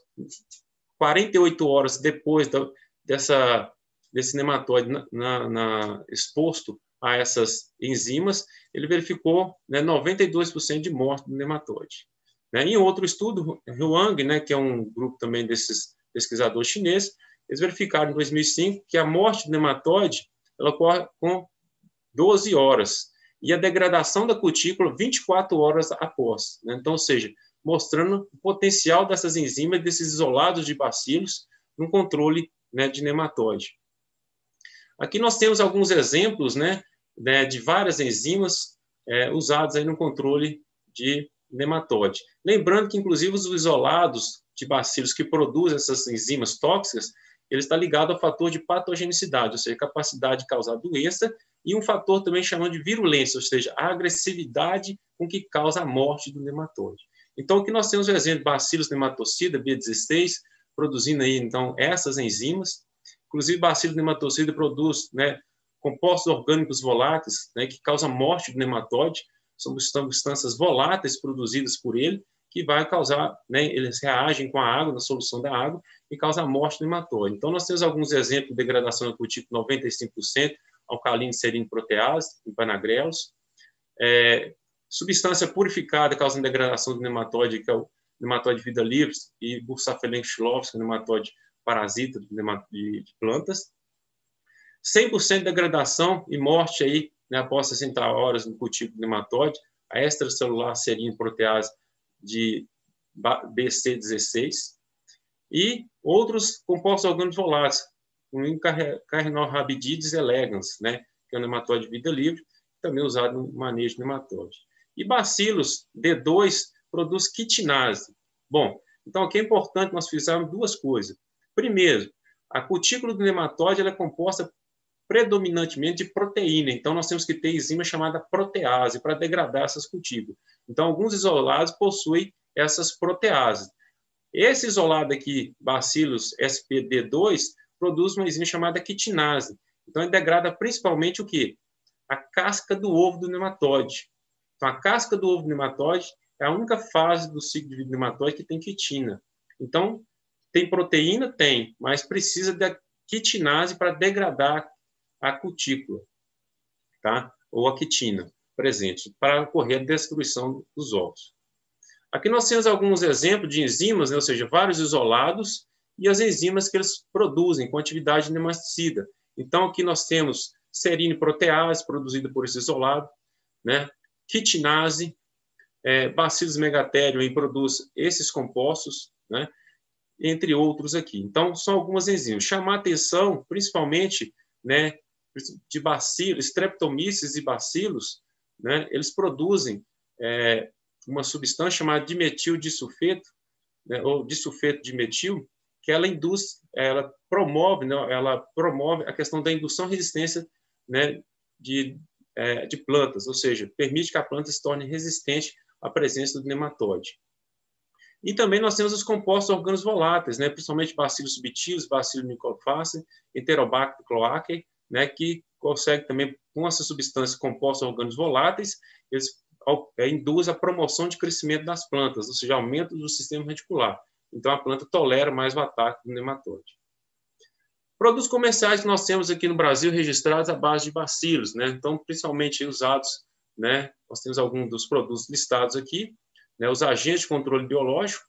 48 horas depois da, dessa, desse nematóide na, na, na, exposto a essas enzimas, ele verificou né, 92% de morte do nematóide. Né? Em outro estudo, Huang, né, que é um grupo também desses pesquisadores chineses, eles verificaram em 2005 que a morte do nematóide ela ocorre com 12 horas e a degradação da cutícula 24 horas após. Né? Então, ou seja, mostrando o potencial dessas enzimas, desses isolados de bacilos, no controle né, de nematóide. Aqui nós temos alguns exemplos né, né de várias enzimas é, usadas aí no controle de nematode. Lembrando que, inclusive, os isolados de bacilos que produzem essas enzimas tóxicas, ele está ligado ao fator de patogenicidade, ou seja, capacidade de causar doença, e um fator também chamado de virulência, ou seja, a agressividade com que causa a morte do nematode. Então, o que nós temos, o exemplo, bacilos nematocida, B16, produzindo aí, então, essas enzimas. Inclusive, bacilos nematocida produz né, compostos orgânicos voláteis, né, que causam morte do nematode, são substâncias voláteis produzidas por ele, que vai causar, né, eles reagem com a água, na solução da água, e causa a morte do hematóide. Então, nós temos alguns exemplos de degradação do tipo 95%, alcalino serino protease, em panagrelos. É, substância purificada causando degradação do nematóide, que é o nematóide vida livre, e bursafelen xilófis, que é o nematóide parasita de, plantas. 100% de degradação e morte aí né, após 60 horas no cultivo nematóide, a extracelular serina protease de BC16 e outros compostos orgânicos voláteis, incluindo Carnorrabidides elegans, né, que é um nematóide de vida livre, também usado no manejo de nematóide. E bacilos D2 produz quitinase. Bom, então aqui é importante nós fizermos duas coisas. Primeiro, a cutícula do nematóide é composta predominantemente de proteína. Então, nós temos que ter enzima chamada protease para degradar essas cultivos. Então, alguns isolados possuem essas proteases. Esse isolado aqui, Bacillus SPD2, produz uma enzima chamada quitinase. Então, ele degrada principalmente o quê? A casca do ovo do nematóide. Então, a casca do ovo do nematóide é a única fase do ciclo de vida do nematóide que tem quitina. Então, tem proteína? Tem, mas precisa da quitinase para degradar a cutícula, tá? ou a quitina presente, para ocorrer a destruição dos ovos. Aqui nós temos alguns exemplos de enzimas, né? ou seja, vários isolados, e as enzimas que eles produzem com atividade nematicida. Então, aqui nós temos serine protease, produzida por esse isolado, né? quitinase, é, bacilos e produz esses compostos, né? entre outros aqui. Então, são algumas enzimas. Chamar atenção, principalmente, né, de bacilos, streptomyces e bacilos, né, eles produzem é, uma substância chamada dimetil disulfeto, né, ou disulfeto de metil, que ela induz, ela promove, né, ela promove a questão da indução resistência né, de, é, de plantas, ou seja, permite que a planta se torne resistente à presença do nematóide. E também nós temos os compostos organos voláteis, né, principalmente bacilos subtilis, bacilo microfácil, enterobacter cloacae, né, que consegue também, com essa substância composta de orgânicos voláteis, eles é, induz a promoção de crescimento das plantas, ou seja, aumento do sistema reticular. Então, a planta tolera mais o ataque do nematode. Produtos comerciais que nós temos aqui no Brasil registrados à base de bacilos, né? Então, principalmente usados, né? Nós temos alguns dos produtos listados aqui, né? Os agentes de controle biológico,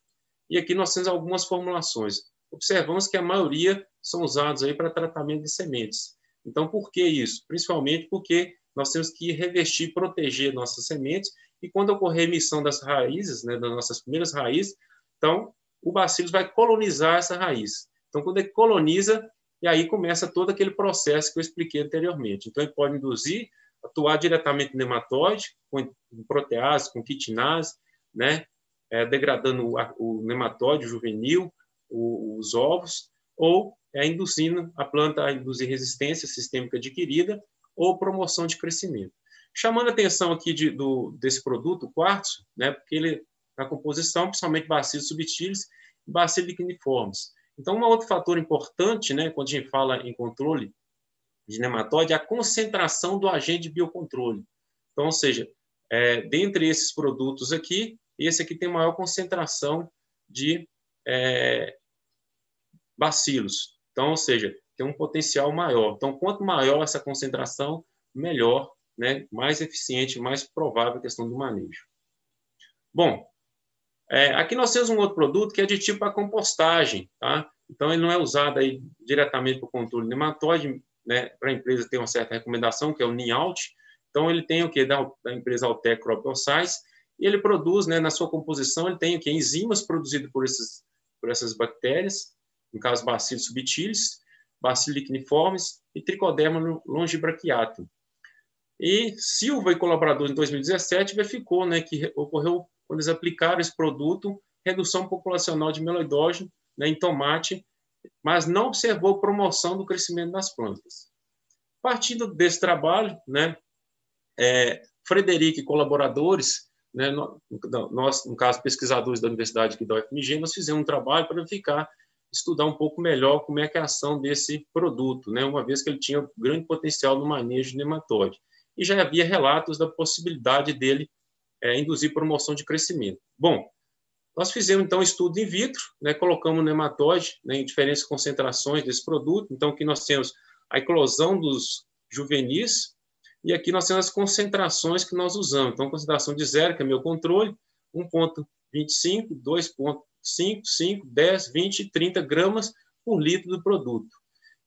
e aqui nós temos algumas formulações. Observamos que a maioria são usados aí para tratamento de sementes. Então, por que isso? Principalmente porque nós temos que revestir, proteger nossas sementes, e quando ocorrer emissão das raízes, né, das nossas primeiras raízes, então o bacilo vai colonizar essa raiz. Então, quando ele coloniza, e aí começa todo aquele processo que eu expliquei anteriormente. Então, ele pode induzir, atuar diretamente no nematóide, com protease, com quitinase, né, é, degradando o, o nematóide juvenil, o, os ovos, ou é induzindo a planta a induzir resistência sistêmica adquirida ou promoção de crescimento. Chamando a atenção aqui de, do, desse produto, o quartzo, né, porque ele, na composição, principalmente bacilos subtilis e bacilos liquiniformes. Então, um outro fator importante, né, quando a gente fala em controle de nematóide, é a concentração do agente de biocontrole. Então, ou seja, é, dentre esses produtos aqui, esse aqui tem maior concentração de é, bacilos. Então, ou seja, tem um potencial maior. Então, quanto maior essa concentração, melhor, né? mais eficiente, mais provável a questão do manejo. Bom, é, aqui nós temos um outro produto que é de tipo a compostagem. Tá? Então, ele não é usado aí diretamente para o controle de nematóide, né? para a empresa tem uma certa recomendação, que é o NIAUT. Então, ele tem o que? Da, da empresa Altec Crobiosais, e ele produz, né, na sua composição, ele tem o que? Enzimas produzidas por, esses, por essas bactérias, no caso Bacillus subtilis, Bacillus licheniformes e Trichoderma longibrachiatum. E Silva e colaboradores em 2017 verificou né, que ocorreu, quando eles aplicaram esse produto, redução populacional de meloidógeno né, em tomate, mas não observou promoção do crescimento das plantas. Partindo desse trabalho, né, é, Frederico e colaboradores, né, nós, no caso, pesquisadores da Universidade aqui da UFMG, nós fizemos um trabalho para verificar estudar um pouco melhor como é que é a ação desse produto, né? uma vez que ele tinha grande potencial no manejo de nematóide. E já havia relatos da possibilidade dele é, induzir promoção de crescimento. Bom, nós fizemos então um estudo in vitro, né? colocamos nematóide né? em diferentes concentrações desse produto. Então, aqui nós temos a eclosão dos juvenis, e aqui nós temos as concentrações que nós usamos. Então, concentração de zero, que é meu controle, 1,5 25, 2,5, 5, 10, 20 30 gramas por litro do produto.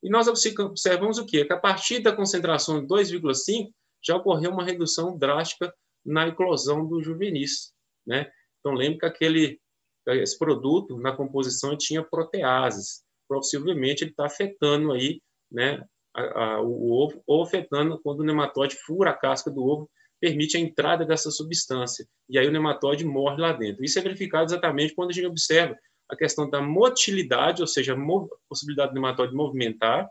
E nós observamos o quê? Que a partir da concentração de 2,5 já ocorreu uma redução drástica na eclosão do juvenis. Né? Então, lembre que aquele, esse produto, na composição, tinha proteases. Possivelmente, ele está afetando aí, né, a, a, o ovo, ou afetando quando o nematóide fura a casca do ovo permite a entrada dessa substância. E aí o nematóide morre lá dentro. Isso é verificado exatamente quando a gente observa a questão da motilidade, ou seja, a possibilidade do nematóide movimentar,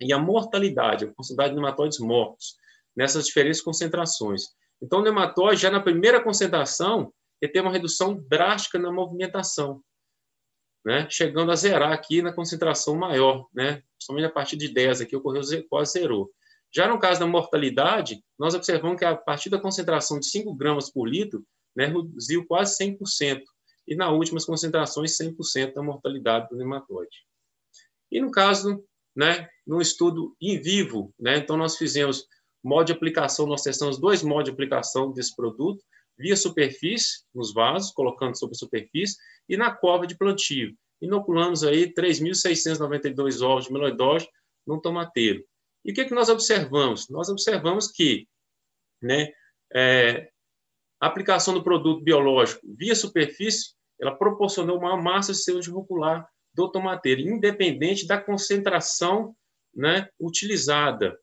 e a mortalidade, a possibilidade de nematóides mortos, nessas diferentes concentrações. Então, o nematóide, já na primeira concentração, ele tem uma redução drástica na movimentação, né? chegando a zerar aqui na concentração maior, né? a partir de 10 aqui, ocorreu quase zerou. Já no caso da mortalidade, nós observamos que a partir da concentração de 5 gramas por litro, né, reduziu quase 100%, e na últimas concentrações 100% da mortalidade do nematóide. E no caso, né, no estudo em vivo, né, então nós fizemos modo de aplicação, nós testamos dois modos de aplicação desse produto, via superfície, nos vasos, colocando sobre a superfície, e na cova de plantio. Inoculamos aí 3.692 ovos de melodógeno num tomateiro. E o que, é que nós observamos? Nós observamos que né, é, a aplicação do produto biológico via superfície, ela proporcionou uma massa de radicular do tomateiro, independente da concentração né, utilizada.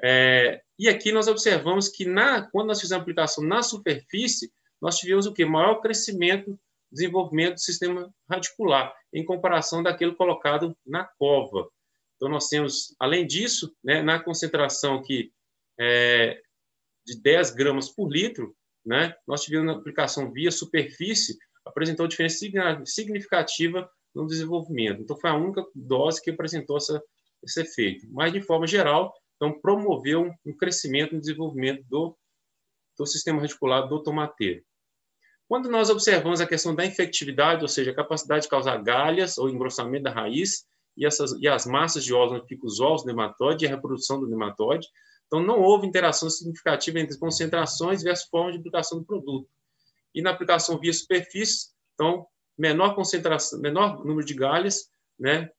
É, e aqui nós observamos que na, quando nós fizemos a aplicação na superfície, nós tivemos o que? Maior crescimento, desenvolvimento do sistema radicular, em comparação daquele colocado na cova. Então, nós temos, além disso, né, na concentração que é, de 10 gramas por litro, né, nós tivemos na aplicação via superfície, apresentou diferença significativa no desenvolvimento. Então, foi a única dose que apresentou essa, esse efeito. Mas, de forma geral, então, promoveu um crescimento no desenvolvimento do, do sistema reticular do tomateiro. Quando nós observamos a questão da infectividade, ou seja, a capacidade de causar galhas ou engrossamento da raiz, e, essas, e as massas de óleo onde ficam os ovos do nematóide e a reprodução do nematóide. Então, não houve interação significativa entre concentrações versus forma de aplicação do produto. E na aplicação via superfície, então, menor concentração, menor número de galhas, né,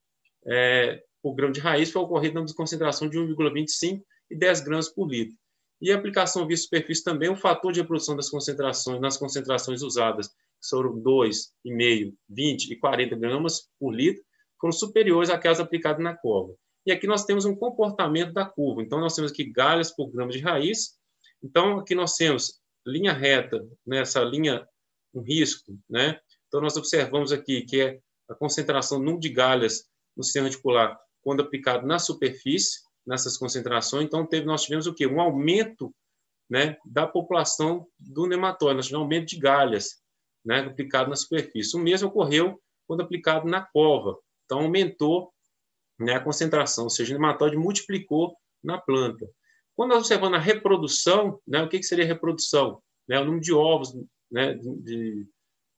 é, por grão de raiz foi ocorrido na concentração de 1,25 e 10 gramas por litro. E a aplicação via superfície também, o é fator de reprodução das concentrações, nas concentrações usadas, que foram 2,5, 20 e 40 gramas por litro, foram superiores àquelas aplicadas na cova. E aqui nós temos um comportamento da curva. Então, nós temos aqui galhas por grama de raiz. Então, aqui nós temos linha reta, nessa né? linha, um risco. Né? Então, nós observamos aqui que é a concentração número de galhas no sistema articular quando aplicado na superfície, nessas concentrações. Então, teve, nós tivemos o quê? Um aumento né, da população do nematóide, nós tivemos um aumento de galhas né, aplicado na superfície. O mesmo ocorreu quando aplicado na cova. Então, aumentou né, a concentração, ou seja, o nematóide multiplicou na planta. Quando nós observamos a reprodução, né, o que, que seria reprodução? Né, o número de ovos, né, de, de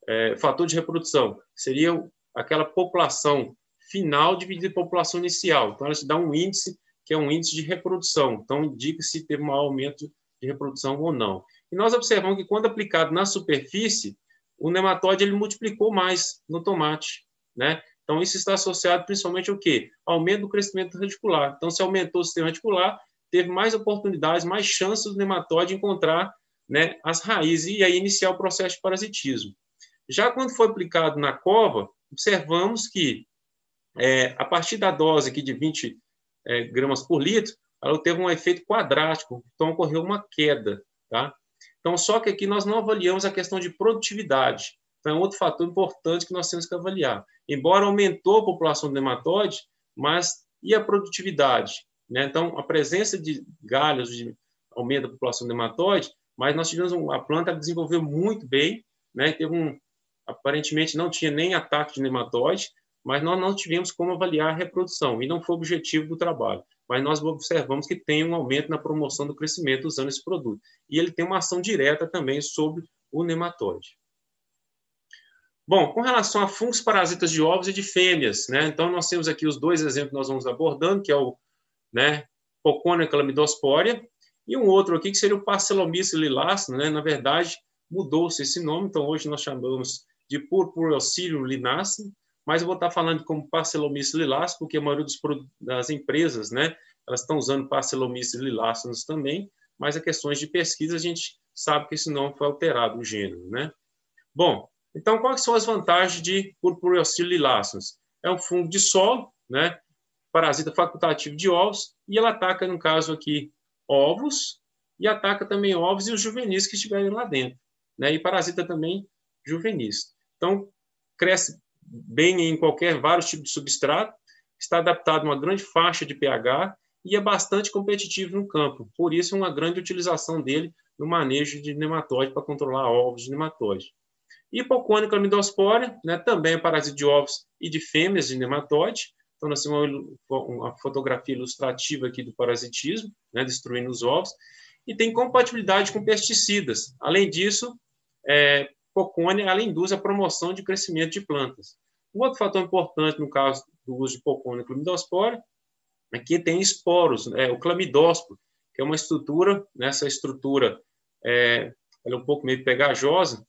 é, fator de reprodução, seria aquela população final dividida pela população inicial. Então, ela te dá um índice, que é um índice de reprodução. Então, indica se teve um aumento de reprodução ou não. E nós observamos que, quando aplicado na superfície, o nematóide ele multiplicou mais no tomate. Né? Então, isso está associado principalmente ao quê? Aumento do crescimento radicular. Então, se aumentou o sistema radicular, teve mais oportunidades, mais chances do nematóide encontrar né, as raízes e aí iniciar o processo de parasitismo. Já quando foi aplicado na cova, observamos que é, a partir da dose aqui de 20 é, gramas por litro, ela teve um efeito quadrático, então ocorreu uma queda. Tá? Então, só que aqui nós não avaliamos a questão de produtividade. Então, é outro fator importante que nós temos que avaliar. Embora aumentou a população de nematóide, mas e a produtividade? Né? Então, a presença de galhos de, aumenta a população de nematóide, mas nós tivemos um, a planta desenvolveu muito bem, né? teve um, aparentemente não tinha nem ataque de nematóide, mas nós não tivemos como avaliar a reprodução, e não foi o objetivo do trabalho. Mas nós observamos que tem um aumento na promoção do crescimento usando esse produto. E ele tem uma ação direta também sobre o nematóide. Bom, com relação a fungos parasitas de ovos e de fêmeas, né? Então, nós temos aqui os dois exemplos que nós vamos abordando, que é o né, Poconia calamidospórea, e um outro aqui que seria o Parcelomyces lilacea, né? Na verdade, mudou-se esse nome, então hoje nós chamamos de Purpureocilium linaceum, mas eu vou estar falando como Parcelomyces lilacea, porque a maioria dos, das empresas, né, elas estão usando Parcelomyces lilaceums também, mas a questões de pesquisa a gente sabe que esse nome foi alterado, o gênero, né? Bom, então, quais são as vantagens de purpureocílio É um fungo de solo, né? parasita facultativo de ovos, e ela ataca, no caso aqui, ovos, e ataca também ovos e os juvenis que estiverem lá dentro. Né? E parasita também juvenis. Então, cresce bem em qualquer vários tipos de substrato, está adaptado a uma grande faixa de pH e é bastante competitivo no campo. Por isso, é uma grande utilização dele no manejo de nematóide para controlar ovos de nematóide. Hipocônica amidospórea, né, também é parasita de ovos e de fêmeas de nematóide. Então, nós temos uma, uma fotografia ilustrativa aqui do parasitismo, né, destruindo os ovos. E tem compatibilidade com pesticidas. Além disso, é, hipocônia ela induz a promoção de crescimento de plantas. Um outro fator importante no caso do uso de hipocônia clamidospora é que tem esporos, é, o clamidósporo, que é uma estrutura, né, Essa estrutura é, ela é um pouco meio pegajosa,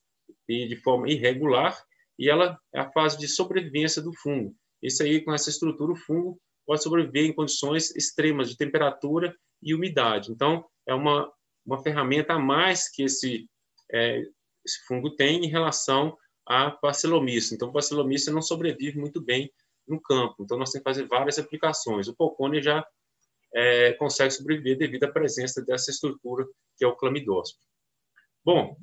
e de forma irregular, e ela é a fase de sobrevivência do fungo. Isso aí, com essa estrutura, o fungo pode sobreviver em condições extremas de temperatura e umidade. Então, é uma, uma ferramenta a mais que esse, é, esse fungo tem em relação a Bacillomyces. Então, o Bacillomyces não sobrevive muito bem no campo. Então, nós temos que fazer várias aplicações. O Polcone já é, consegue sobreviver devido à presença dessa estrutura que é o clamidóspio Bom,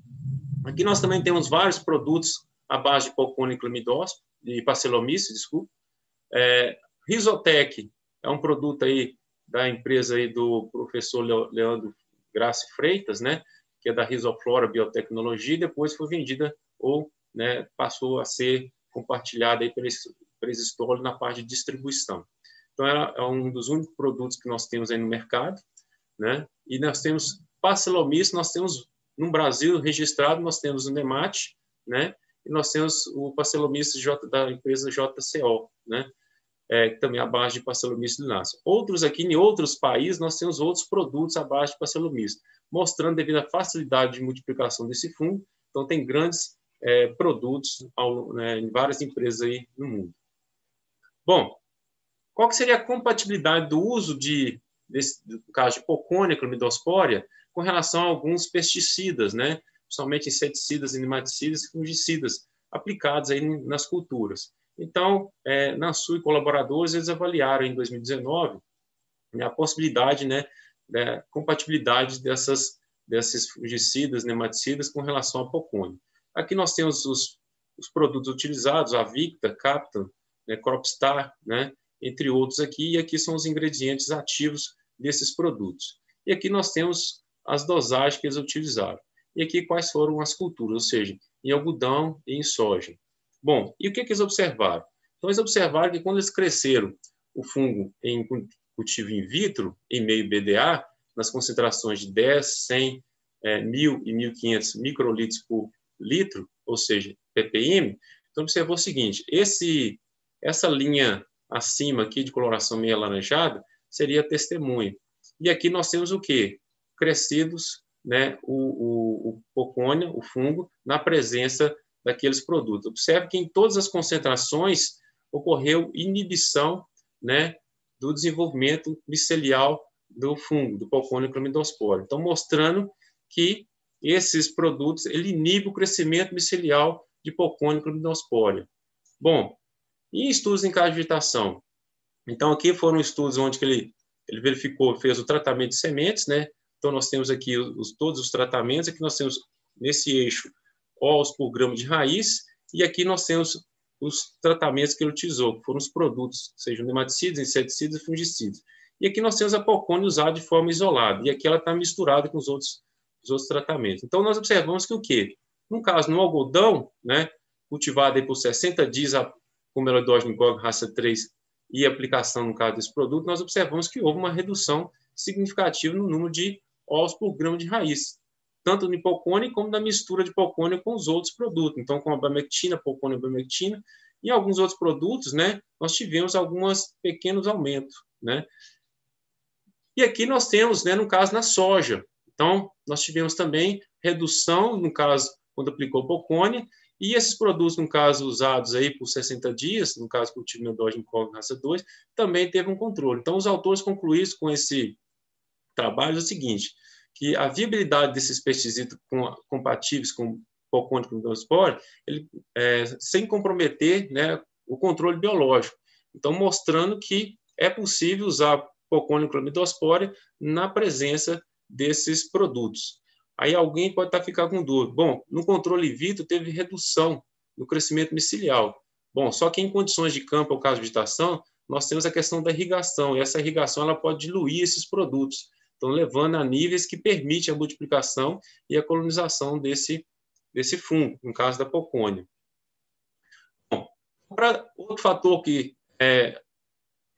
Aqui nós também temos vários produtos à base de polpônico limidócito, de parcelomícese, desculpa. É, Risotec é um produto aí da empresa aí do professor Leandro Graça Freitas, né, que é da Risoflora Biotecnologia, e depois foi vendida ou né, passou a ser compartilhada aí pela Presistole na parte de distribuição. Então, é um dos únicos produtos que nós temos aí no mercado, né, e nós temos parcelomícese, nós temos no Brasil registrado, nós temos o NEMAT, né? E nós temos o parcelomista da empresa JCO, né? É, também é abaixo de parcelomista lináceo. Outros aqui, em outros países, nós temos outros produtos abaixo de parcelomista, mostrando devido à facilidade de multiplicação desse fundo, então tem grandes é, produtos ao, né, em várias empresas aí no mundo. Bom, qual que seria a compatibilidade do uso de no caso de pocônia, clomidospória, com relação a alguns pesticidas, né? principalmente inseticidas, nematicidas e fungicidas, aplicados aí nas culturas. Então, é, Nansu e colaboradores, eles avaliaram em 2019 né, a possibilidade, né, da compatibilidade dessas, desses fungicidas, nematicidas com relação à pocônia. Aqui nós temos os, os produtos utilizados, a Victa, Captain, né, Cropstar, né, entre outros aqui, e aqui são os ingredientes ativos desses produtos. E aqui nós temos as dosagens que eles utilizaram. E aqui quais foram as culturas, ou seja, em algodão e em soja. Bom, e o que, que eles observaram? Então, eles observaram que quando eles cresceram o fungo em cultivo in vitro, em meio BDA, nas concentrações de 10, 100, é, 1.000 e 1.500 microlitros por litro, ou seja, ppm, então observou o seguinte, esse, essa linha acima aqui de coloração meio alaranjada seria testemunho. E aqui nós temos o quê? Crescidos, né, o, o, o pocônia, o fungo, na presença daqueles produtos. Observe que em todas as concentrações ocorreu inibição, né, do desenvolvimento micelial do fungo, do pocônio clemidosporo. Então, mostrando que esses produtos, ele inibe o crescimento micelial de pocônio clemidosporo. Bom, e estudos em caso de vegetação? Então, aqui foram estudos onde ele, ele verificou, fez o tratamento de sementes, né? Então, nós temos aqui os, todos os tratamentos, aqui nós temos nesse eixo óleos por grama de raiz, e aqui nós temos os tratamentos que ele utilizou, que foram os produtos, sejam nematicidas, inseticidas e fungicidas. E aqui nós temos a polcone usada de forma isolada, e aqui ela está misturada com os outros, os outros tratamentos. Então, nós observamos que o quê? No caso, no algodão, né, cultivado aí por 60 dias a, com melodógeno raça 3 e aplicação, no caso desse produto, nós observamos que houve uma redução significativa no número de ovos por grama de raiz, tanto no hipocônio como na mistura de polcone com os outros produtos, então com a bamectina, polcone e bamectina, e alguns outros produtos, né, nós tivemos alguns pequenos aumentos, né. E aqui nós temos, né, no caso, na soja. Então, nós tivemos também redução, no caso, quando aplicou polcone e esses produtos, no caso, usados aí por 60 dias, no caso que o time endógeno 2, também teve um controle. Então, os autores concluíram com esse trabalho o seguinte, que a viabilidade desses pesticidas com, compatíveis com pocônico microspore, ele é, sem comprometer né, o controle biológico. Então, mostrando que é possível usar pocônico midospore na presença desses produtos. Aí alguém pode estar tá ficar com dúvida. Bom, no controle Vito teve redução no crescimento micelial. Bom, só que em condições de campo ou caso de vegetação, nós temos a questão da irrigação, e essa irrigação ela pode diluir esses produtos, então levando a níveis que permitem a multiplicação e a colonização desse, desse fungo, no caso da pocônia. Bom, outro fator que é,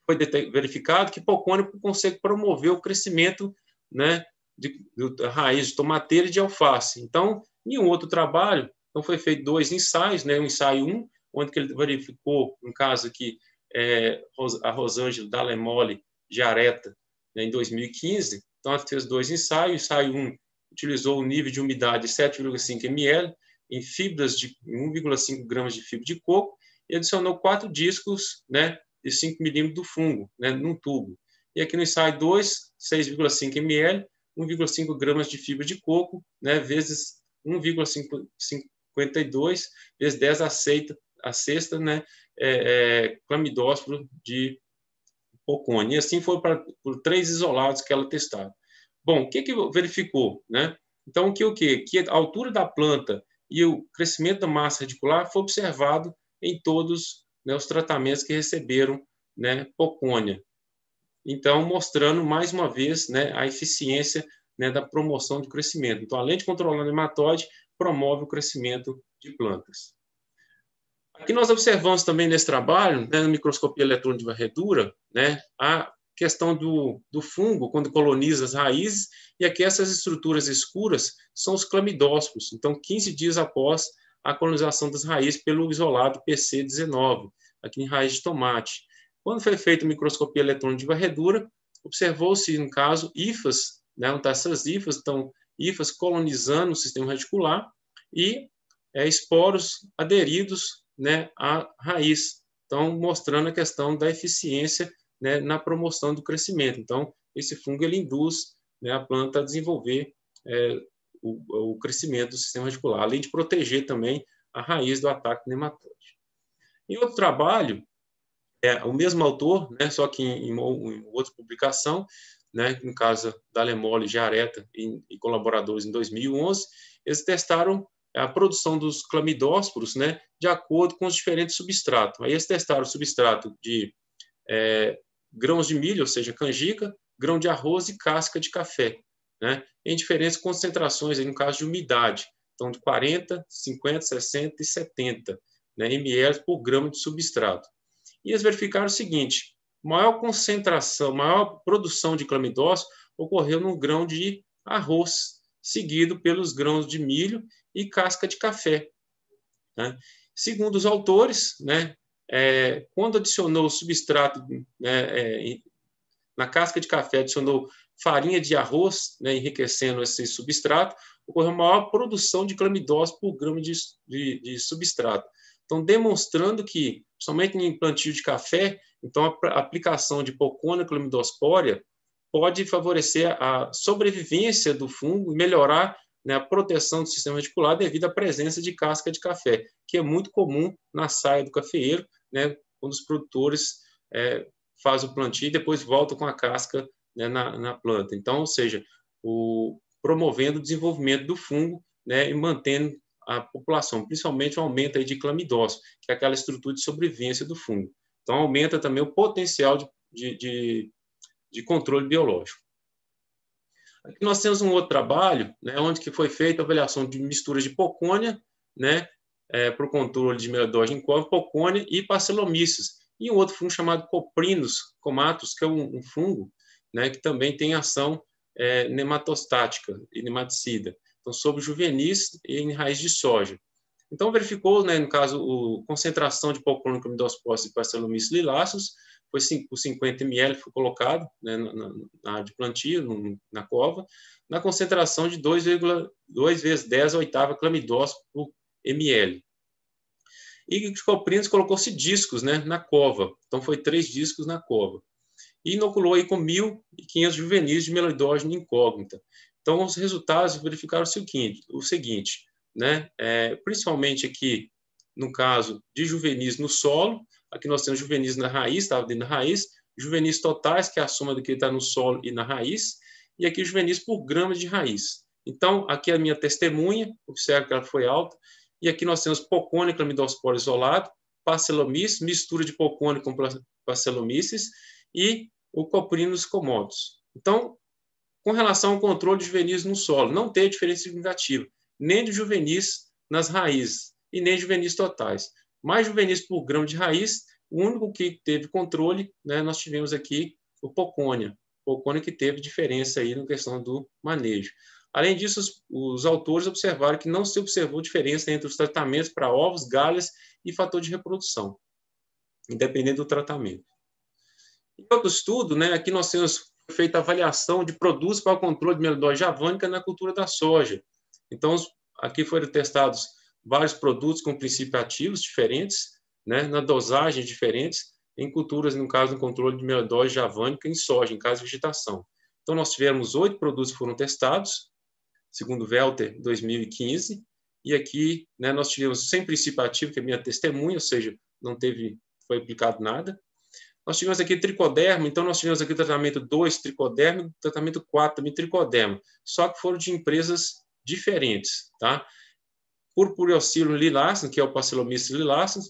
foi verificado que pocônia consegue promover o crescimento né, de, de raiz de tomateira e de alface. Então, em um outro trabalho, então foi feito dois ensaios, né? um ensaio 1, um, onde ele verificou um caso que é, a Rosângela Dalemole de Areta, né, em 2015. Então, ela fez dois ensaios. Ensaio 1 um, utilizou o nível de umidade 7,5 ml em fibras de 1,5 gramas de fibra de coco e adicionou quatro discos né, de 5 milímetros do fungo né, num tubo. E aqui no ensaio 2, 6,5 ml, 1,5 gramas de fibra de coco, né, vezes 1,52 vezes 10 a, a sexta, né, é, é, de Ocone. E assim foi para por três isolados que ela testaram. Bom, o que, que verificou? Né? Então, que o que? Que a altura da planta e o crescimento da massa radicular foi observado em todos né, os tratamentos que receberam né, Pocônia. Então, mostrando mais uma vez né, a eficiência né, da promoção de crescimento. Então, além de controlar o nematóide, promove o crescimento de plantas. Aqui nós observamos também nesse trabalho, né, na microscopia eletrônica de varredura, né, a questão do, do fungo, quando coloniza as raízes, e aqui essas estruturas escuras são os clamidóspos. Então, 15 dias após a colonização das raízes pelo isolado PC19, aqui em raiz de tomate. Quando foi feita microscopia eletrônica de varredura, observou-se, no caso, hifas, né, onde então, essas hifas, estão hifas colonizando o sistema radicular e é, esporos aderidos né, à raiz. Então, mostrando a questão da eficiência né, na promoção do crescimento. Então, esse fungo ele induz né, a planta a desenvolver é, o, o, crescimento do sistema radicular, além de proteger também a raiz do ataque nematóide. Em outro trabalho, é o mesmo autor, né, só que em, em, outra publicação, né, no caso da Lemole, Jareta e, e colaboradores em 2011, eles testaram a produção dos clamidósporos né, de acordo com os diferentes substratos. Aí eles testaram o substrato de é, grãos de milho, ou seja, canjica, grão de arroz e casca de café, né, em diferentes concentrações, aí, no caso de umidade, então de 40, 50, 60 e 70 né, ml por grama de substrato e eles verificaram o seguinte: maior concentração, maior produção de clamidócitos ocorreu no grão de arroz, seguido pelos grãos de milho e casca de café. Né? Segundo os autores, né, é, quando adicionou o substrato né, é, na casca de café, adicionou farinha de arroz, né, enriquecendo esse substrato, ocorreu maior produção de clamidose por grama de, de, de substrato. Então, demonstrando que, somente em plantio de café, então a aplicação de pocônia clemidospórea pode favorecer a sobrevivência do fungo e melhorar né, a proteção do sistema reticular devido à presença de casca de café, que é muito comum na saia do cafeeiro, né, quando os produtores é, fazem o plantio e depois voltam com a casca né, na, na, planta. Então, ou seja, o, promovendo o desenvolvimento do fungo né, e mantendo a população, principalmente o aumento de clamidócio, que é aquela estrutura de sobrevivência do fungo. Então, aumenta também o potencial de, de, de, de controle biológico. Aqui nós temos um outro trabalho, né, onde que foi feita a avaliação de misturas de pocônia né, é, para o controle de melodógeno cove, pocônia e parcelomyces, e um outro fungo chamado coprinus comatus, que é um, um fungo né, que também tem ação é, nematostática e nematicida então, sobre juvenis em raiz de soja. Então, verificou, né, no caso, a concentração de polcônico amidospósito e pastelomyces lilaços foi 5, 50 ml foi colocado né, na, área de plantio, na cova, na concentração de 2,2 vezes 10 a oitava clamidose por ml. E Coprinus colocou-se discos né, na cova, então foi três discos na cova. E inoculou aí com 1.500 juvenis de melodógeno incógnita. Então, os resultados verificaram-se o seguinte, né? É, principalmente aqui no caso de juvenis no solo, aqui nós temos juvenis na raiz, estava tá, dentro da raiz, juvenis totais, que é a soma do que está no solo e na raiz, e aqui juvenis por grama de raiz. Então, aqui é a minha testemunha, observa que ela foi alta, e aqui nós temos pocônia clamidospora isolado, parcelomices, mistura de pocone com parcelomices, e o coprinus comodos. Então, com relação ao controle de juvenis no solo. Não teve diferença significativa, nem de juvenis nas raízes e nem de juvenis totais. Mais juvenis por grama de raiz, o único que teve controle, né, nós tivemos aqui o Pocônia. Pocônia que teve diferença aí na questão do manejo. Além disso, os, os autores observaram que não se observou diferença entre os tratamentos para ovos, galhas e fator de reprodução, independente do tratamento. Em outro estudo, né, aqui nós temos feita avaliação de produtos para o controle de mielidose javânica na cultura da soja. Então, aqui foram testados vários produtos com princípios ativos diferentes, né, na dosagem diferentes, em culturas, no caso, no controle de mielidose javânica em soja, em caso de vegetação. Então, nós tivemos oito produtos que foram testados, segundo Welter, 2015, e aqui né, nós tivemos sem princípio ativo, que é minha testemunha, ou seja, não teve, foi aplicado nada, nós tivemos aqui tricoderma, então nós tivemos aqui tratamento 2 tricoderma, tratamento 4 também tricoderma, só que foram de empresas diferentes, tá? Purpureocilum lilacin, que é o Pacilomyces lilacin,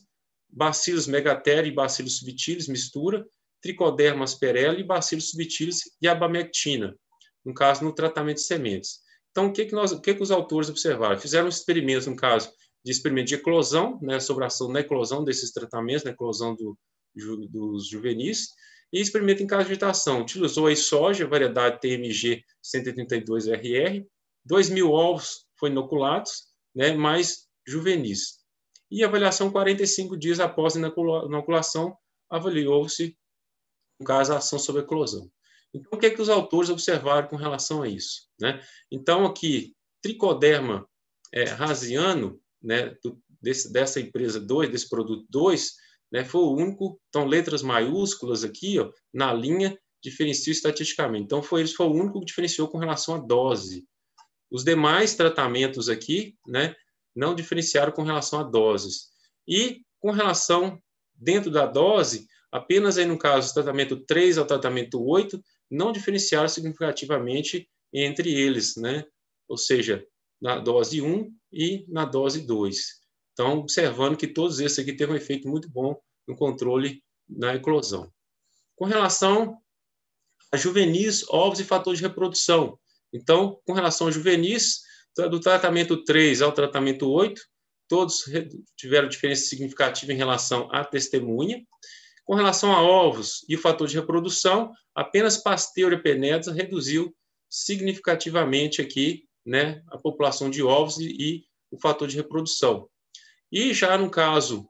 Bacillus megatheri e Bacillus subtilis, mistura, Tricoderma asperella e Bacillus subtilis e abamectina, no caso, no tratamento de sementes. Então, o que, que, nós, o que, que os autores observaram? Fizeram um experimento, no caso, de experimento de eclosão, né, sobre a ação na eclosão desses tratamentos, na eclosão do, dos juvenis e experimenta em caso de vegetação. Utilizou a soja, variedade TMG 132RR, 2 mil ovos foram inoculados, né, mais juvenis. E avaliação 45 dias após a inoculação, avaliou-se, no caso, a ação sobre a eclosão. Então, o que, é que os autores observaram com relação a isso? Né? Então, aqui, tricoderma é, rasiano, né, do, desse, dessa empresa 2, desse produto 2, né? Foi o único, então letras maiúsculas aqui, ó, na linha, diferenciou estatisticamente. Então foi, ele foi o único que diferenciou com relação à dose. Os demais tratamentos aqui, né, não diferenciaram com relação a doses. E com relação dentro da dose, apenas aí no caso tratamento 3 ao tratamento 8, não diferenciaram significativamente entre eles, né? Ou seja, na dose 1 e na dose 2. Então, observando que todos esses aqui teve um efeito muito bom no controle da eclosão. Com relação a juvenis, ovos e fatores de reprodução. Então, com relação a juvenis, do tratamento 3 ao tratamento 8, todos tiveram diferença significativa em relação à testemunha. Com relação a ovos e o fator de reprodução, apenas Pasteur penetra reduziu significativamente aqui né, a população de ovos e, e o fator de reprodução. E já no caso,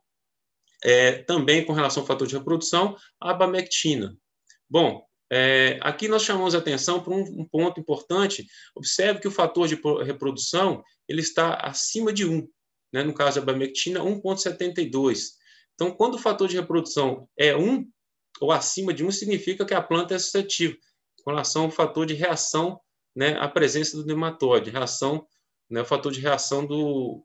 é, também com relação ao fator de reprodução, a abamectina. Bom, é, aqui nós chamamos atenção para um, um, ponto importante. Observe que o fator de reprodução ele está acima de 1. Né? No caso da abamectina, 1,72. Então, quando o fator de reprodução é 1 ou acima de 1, significa que a planta é suscetível com relação ao fator de reação né, à presença do nematóide, reação, né, o fator de reação do,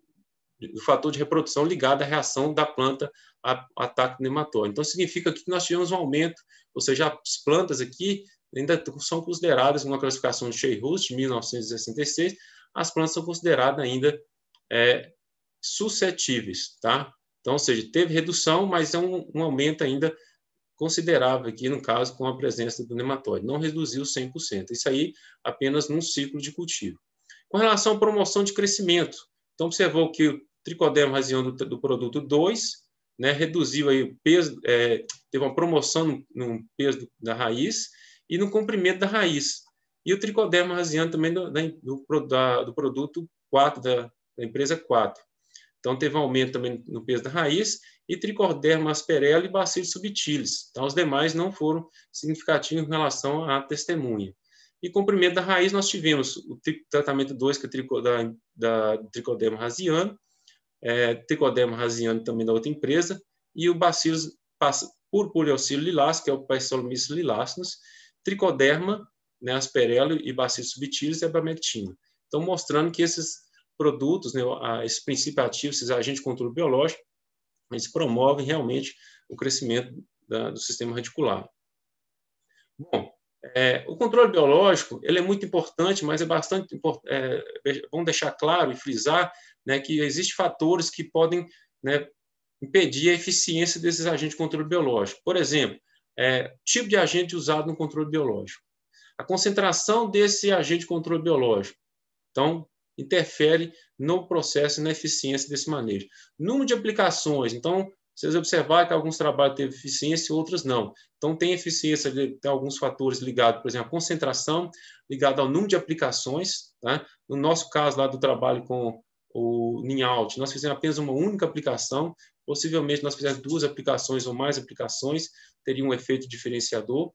o fator de reprodução ligado à reação da planta a ataque nematóide. Então, significa que nós tivemos um aumento, ou seja, as plantas aqui ainda são consideradas, numa classificação de shea de 1966, as plantas são consideradas ainda é, suscetíveis, tá? Então, ou seja, teve redução, mas é um, um aumento ainda considerável aqui, no caso, com a presença do nematóide. Não reduziu 100%. Isso aí apenas num ciclo de cultivo. Com relação à promoção de crescimento, então, observou que o tricoderma região do, do produto 2 né, reduziu aí o peso, é, teve uma promoção no, no peso do, da raiz e no comprimento da raiz. E o tricoderma rasiano também do, do, da, do produto 4, da, da, empresa 4. Então, teve um aumento também no peso da raiz e tricoderma asperela e bacillus subtilis. Então, os demais não foram significativos em relação à testemunha. E comprimento da raiz, nós tivemos o tratamento 2, que é trico, da, da Tricoderma rasiano, é, Tricoderma rasiano também da outra empresa, e o por poliocilo lilás, que é o Paesolomices lilacinus, Tricoderma, né, e Bacillus subtilis e Abamectina. Então, mostrando que esses produtos, né, esse princípio ativo, esses agentes de controle biológico, eles promovem realmente o crescimento da, do sistema radicular. Bom, é, o controle biológico ele é muito importante, mas é bastante é, é, vamos deixar claro e frisar né, que existem fatores que podem né, impedir a eficiência desses agentes de controle biológico. Por exemplo, é, tipo de agente usado no controle biológico, a concentração desse agente de controle biológico. Então, interfere no processo e na eficiência desse manejo. Número de aplicações. Então, vocês observar que alguns trabalhos teve eficiência, e outros não. Então, tem eficiência de tem alguns fatores ligados, por exemplo, à concentração, ligado ao número de aplicações. Né? No nosso caso lá do trabalho com o NinOut, nós fizemos apenas uma única aplicação. Possivelmente, nós fizemos duas aplicações ou mais aplicações, teria um efeito diferenciador.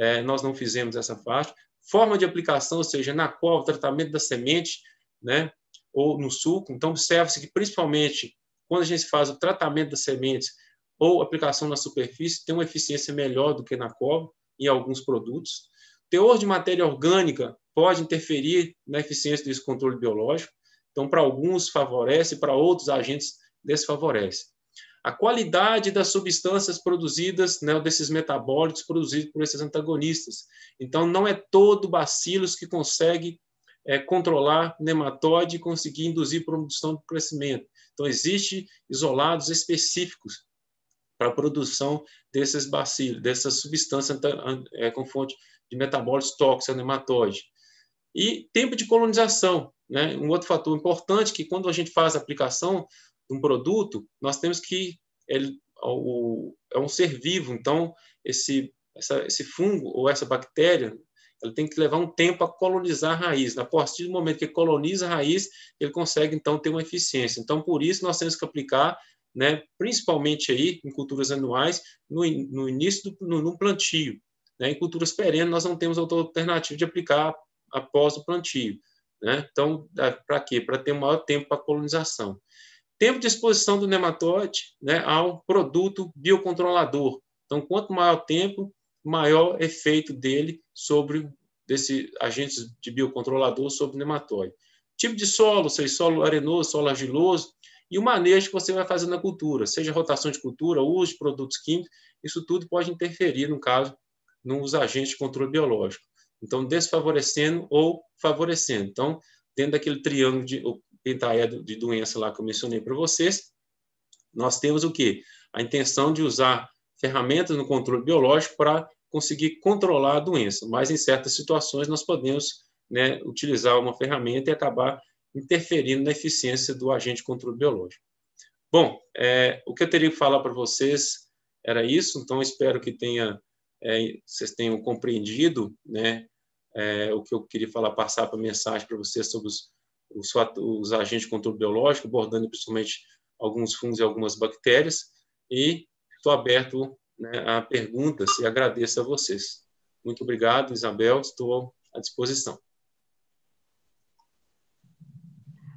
É, nós não fizemos essa parte. Forma de aplicação, ou seja, na qual o tratamento da semente, né? ou no suco. Então, observa-se que, principalmente, quando a gente faz o tratamento das sementes ou aplicação na superfície, tem uma eficiência melhor do que na cova em alguns produtos. O teor de matéria orgânica pode interferir na eficiência desse controle biológico. Então, para alguns favorece, para outros agentes desfavorece. A qualidade das substâncias produzidas, né, desses metabólicos produzidos por esses antagonistas. Então, não é todo bacilos que consegue é, controlar nematóide e conseguir induzir produção do crescimento. Então, existe isolados específicos para a produção desses bacilos, dessas substâncias é, com fonte de metabólitos tóxicos, nematóide. E tempo de colonização. Né? Um outro fator importante é que quando a gente faz a aplicação de um produto, nós temos que... Ele, o, é um ser vivo, então esse essa, esse fungo ou essa bactéria, ela tem que levar um tempo a colonizar a raiz. A partir do momento que coloniza a raiz, ele consegue, então, ter uma eficiência. Então, por isso, nós temos que aplicar, né, principalmente aí, em culturas anuais, no, no início, do, no, no plantio. Né? Em culturas perenes, nós não temos outra alternativa de aplicar após o plantio. Né? Então, para quê? Para ter um maior tempo para colonização. Tempo de exposição do nematóide né, ao produto biocontrolador. Então, quanto maior o tempo, maior efeito dele sobre desse agentes de biocontrolador sobre o nematóide. Tipo de solo, seja solo arenoso, solo argiloso, e o manejo que você vai fazer na cultura, seja rotação de cultura, uso de produtos químicos, isso tudo pode interferir, no caso, nos agentes de controle biológico. Então, desfavorecendo ou favorecendo. Então, dentro daquele triângulo de pentaedro de doença lá que eu mencionei para vocês, nós temos o quê? A intenção de usar ferramentas no controle biológico para conseguir controlar a doença, mas em certas situações nós podemos né, utilizar uma ferramenta e acabar interferindo na eficiência do agente de controle biológico. Bom, é, o que eu teria que falar para vocês era isso, então espero que tenha, é, vocês tenham compreendido né, é, o que eu queria falar, passar para mensagem para vocês sobre os, os, os, agentes de controle biológico, abordando principalmente alguns fungos e algumas bactérias, e estou aberto né, a perguntas e agradeço a vocês. Muito obrigado, Isabel, estou à disposição.